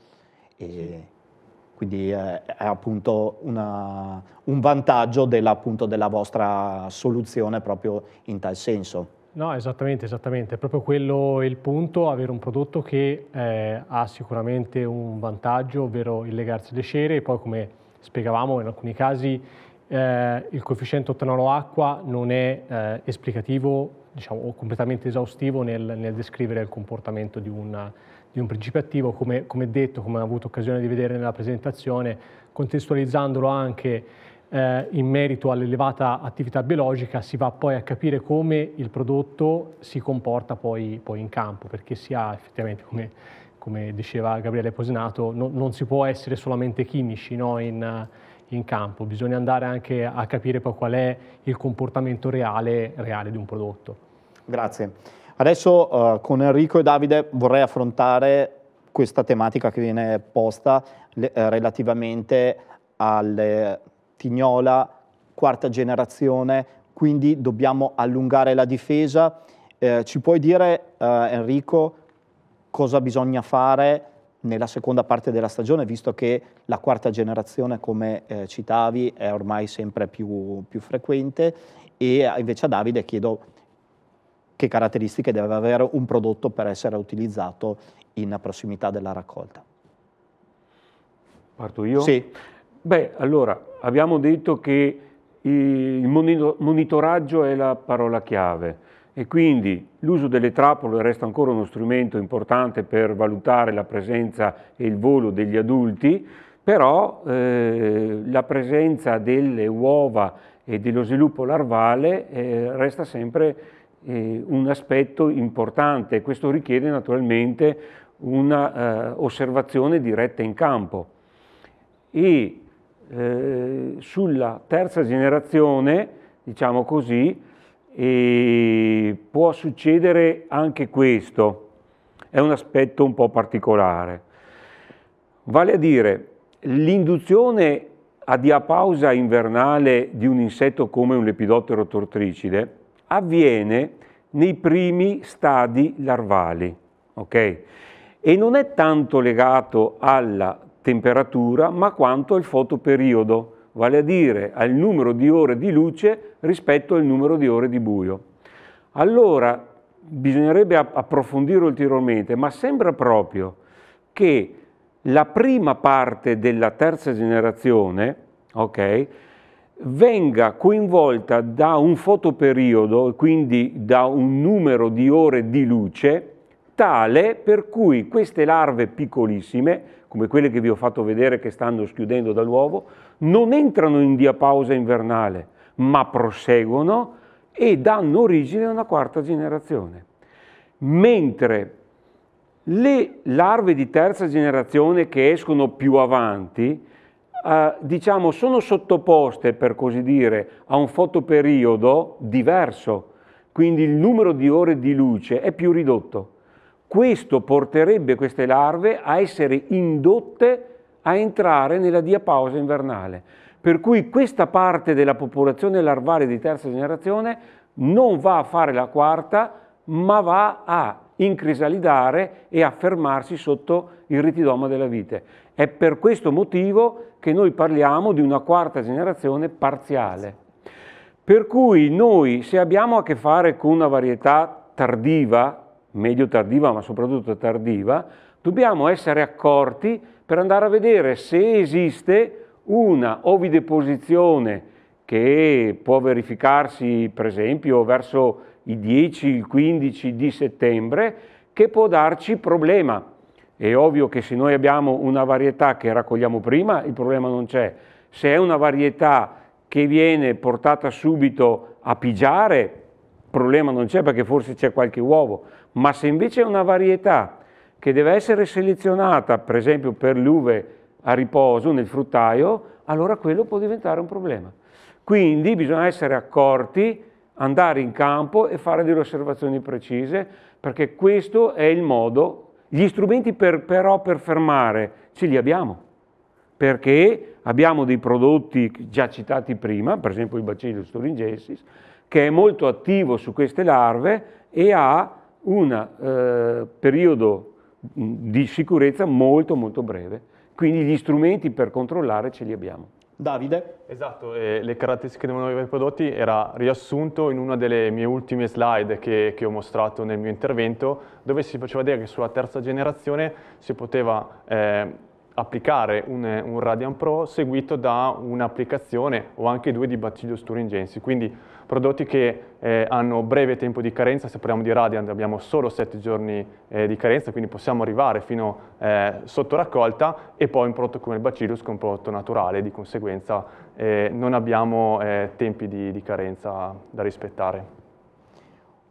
e sì. quindi è, eh, è appunto una, un vantaggio della, appunto, della vostra soluzione proprio in tal senso. No, esattamente, esattamente. È Proprio quello il punto, avere un prodotto che eh, ha sicuramente un vantaggio, ovvero il legarsi alle cere e poi come spiegavamo in alcuni casi eh, il coefficiente ottanolo acqua non è eh, esplicativo diciamo, o completamente esaustivo nel, nel descrivere il comportamento di, una, di un principio attivo, come, come detto, come ho avuto occasione di vedere nella presentazione, contestualizzandolo anche eh, in merito all'elevata attività biologica si va poi a capire come il prodotto si comporta poi, poi in campo, perché si ha effettivamente, come, come diceva Gabriele Posinato, no, non si può essere solamente chimici no, in, in, campo, bisogna andare anche a capire poi qual è il comportamento reale, reale di un prodotto. Grazie. Adesso eh, con Enrico e Davide vorrei affrontare questa tematica che viene posta eh, relativamente alle Tignola, quarta generazione, quindi dobbiamo allungare la difesa. Eh, ci puoi dire, eh, Enrico, cosa bisogna fare nella seconda parte della stagione, visto che la quarta generazione, come eh, citavi, è ormai sempre più, più frequente, e eh, invece a Davide chiedo che caratteristiche deve avere un prodotto per essere utilizzato in prossimità della raccolta. Parto io? Sì. Beh, allora, abbiamo detto che il monitoraggio è la parola chiave e quindi l'uso delle trappole resta ancora uno strumento importante per valutare la presenza e il volo degli adulti, però eh, la presenza delle uova e dello sviluppo larvale eh, resta sempre eh, un aspetto importante. Questo richiede naturalmente un'osservazione eh, diretta in campo. E eh, sulla terza generazione, diciamo così, e può succedere anche questo. È un aspetto un po' particolare. Vale a dire, l'induzione a diapausa invernale di un insetto come un lepidottero tortricide avviene nei primi stadi larvali, ok? E non è tanto legato alla temperatura, ma quanto al fotoperiodo, vale a dire al numero di ore di luce rispetto al numero di ore di buio. Allora bisognerebbe approfondire ulteriormente, ma sembra proprio che la prima parte della terza generazione, okay, venga coinvolta da un fotoperiodo, quindi da un numero di ore di luce, tale per cui queste larve piccolissime come quelle che vi ho fatto vedere che stanno schiudendo dall'uovo, non entrano in diapausa invernale, ma proseguono e danno origine a una quarta generazione. Mentre le larve di terza generazione che escono più avanti, eh, diciamo, sono sottoposte, per così dire, a un fotoperiodo diverso, quindi il numero di ore di luce è più ridotto questo porterebbe queste larve a essere indotte a entrare nella diapausa invernale. Per cui questa parte della popolazione larvale di terza generazione non va a fare la quarta, ma va a incrisalidare e a fermarsi sotto il ritidoma della vite. È per questo motivo che noi parliamo di una quarta generazione parziale. Per cui noi, se abbiamo a che fare con una varietà tardiva, medio tardiva, ma soprattutto tardiva, dobbiamo essere accorti per andare a vedere se esiste una ovideposizione che può verificarsi per esempio verso i 10, il 15 di settembre, che può darci problema. È ovvio che se noi abbiamo una varietà che raccogliamo prima, il problema non c'è. Se è una varietà che viene portata subito a pigiare, problema non c'è perché forse c'è qualche uovo, ma se invece è una varietà che deve essere selezionata, per esempio per l'uve a riposo nel fruttaio, allora quello può diventare un problema. Quindi bisogna essere accorti, andare in campo e fare delle osservazioni precise, perché questo è il modo, gli strumenti per, però per fermare ce li abbiamo, perché abbiamo dei prodotti già citati prima, per esempio il bacillus thuringiensis, che è molto attivo su queste larve e ha un eh, periodo mm, di sicurezza molto molto breve. Quindi gli strumenti per controllare ce li abbiamo. Davide? Esatto, eh, le caratteristiche devono avere i prodotti era riassunto in una delle mie ultime slide che, che, ho mostrato nel mio intervento, dove si faceva vedere che sulla terza generazione si poteva eh, applicare un, un Radian Pro seguito da un'applicazione o anche due di Bacillus thuringiensis, quindi prodotti che eh, hanno breve tempo di carenza, se parliamo di Radiant abbiamo solo 7 giorni eh, di carenza, quindi possiamo arrivare fino eh, sotto raccolta e poi un prodotto come il Bacillus che è un prodotto naturale, di conseguenza eh, non abbiamo eh, tempi di, di carenza da rispettare.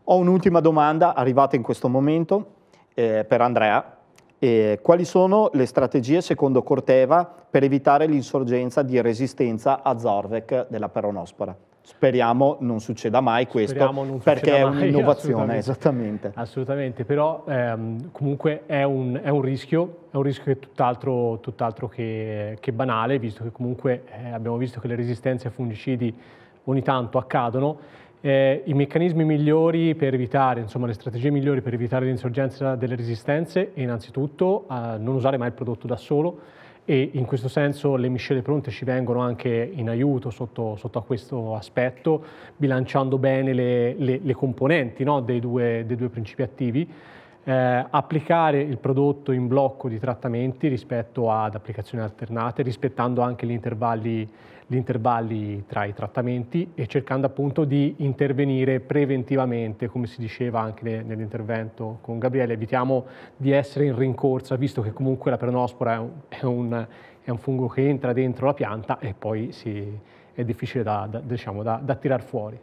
Ho un'ultima domanda arrivata in questo momento eh, per Andrea e quali sono le strategie secondo Corteva per evitare l'insorgenza di resistenza a Zorvec della peronospora? Speriamo non succeda mai questo, succeda perché mai, è un'innovazione, assolutamente, esattamente. Assolutamente, però ehm, comunque è un, è un, rischio, è un rischio che è tutt'altro, tutt'altro che, che, banale, visto che comunque eh, abbiamo visto che le resistenze a fungicidi ogni tanto accadono eh, i meccanismi migliori per evitare, insomma le strategie migliori per evitare l'insorgenza delle resistenze è innanzitutto eh, non usare mai il prodotto da solo e in questo senso le miscele pronte ci vengono anche in aiuto sotto, sotto a questo aspetto, bilanciando bene le, le, le componenti no, dei, due, dei due principi attivi. Eh, applicare il prodotto in blocco di trattamenti rispetto ad applicazioni alternate, rispettando anche gli intervalli, gli intervalli tra i trattamenti e cercando appunto di intervenire preventivamente, come si diceva anche nell'intervento con Gabriele, evitiamo di essere in rincorsa, visto che comunque la peronospora è un, è un, è un fungo che entra dentro la pianta e poi si, è difficile da, da, diciamo, da, da tirar fuori.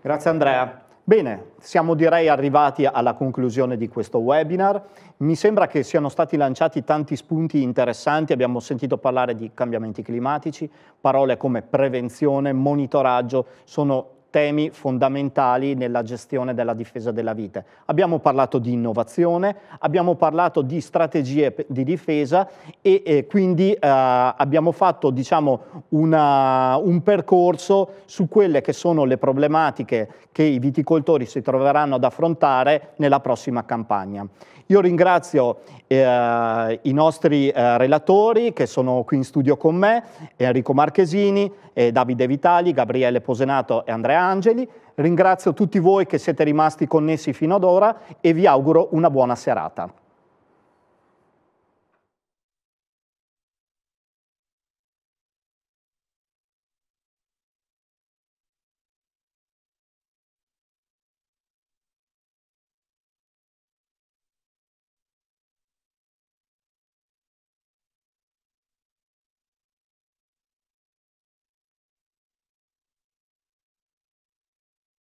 Grazie Andrea. Bene, siamo direi arrivati alla conclusione di questo webinar. Mi sembra che siano stati lanciati tanti spunti interessanti, abbiamo sentito parlare di cambiamenti climatici, parole come prevenzione, monitoraggio, sono temi fondamentali nella gestione della difesa della vita. Abbiamo parlato di innovazione, abbiamo parlato di strategie di difesa e, e quindi eh, abbiamo fatto diciamo, una, un percorso su quelle che sono le problematiche che i viticoltori si troveranno ad affrontare nella prossima campagna. Io ringrazio eh, i nostri eh, relatori che sono qui in studio con me, Enrico Marchesini, eh, Davide Vitali, Gabriele Posenato e Andrea Angeli. Ringrazio tutti voi che siete rimasti connessi fino ad ora e vi auguro una buona serata.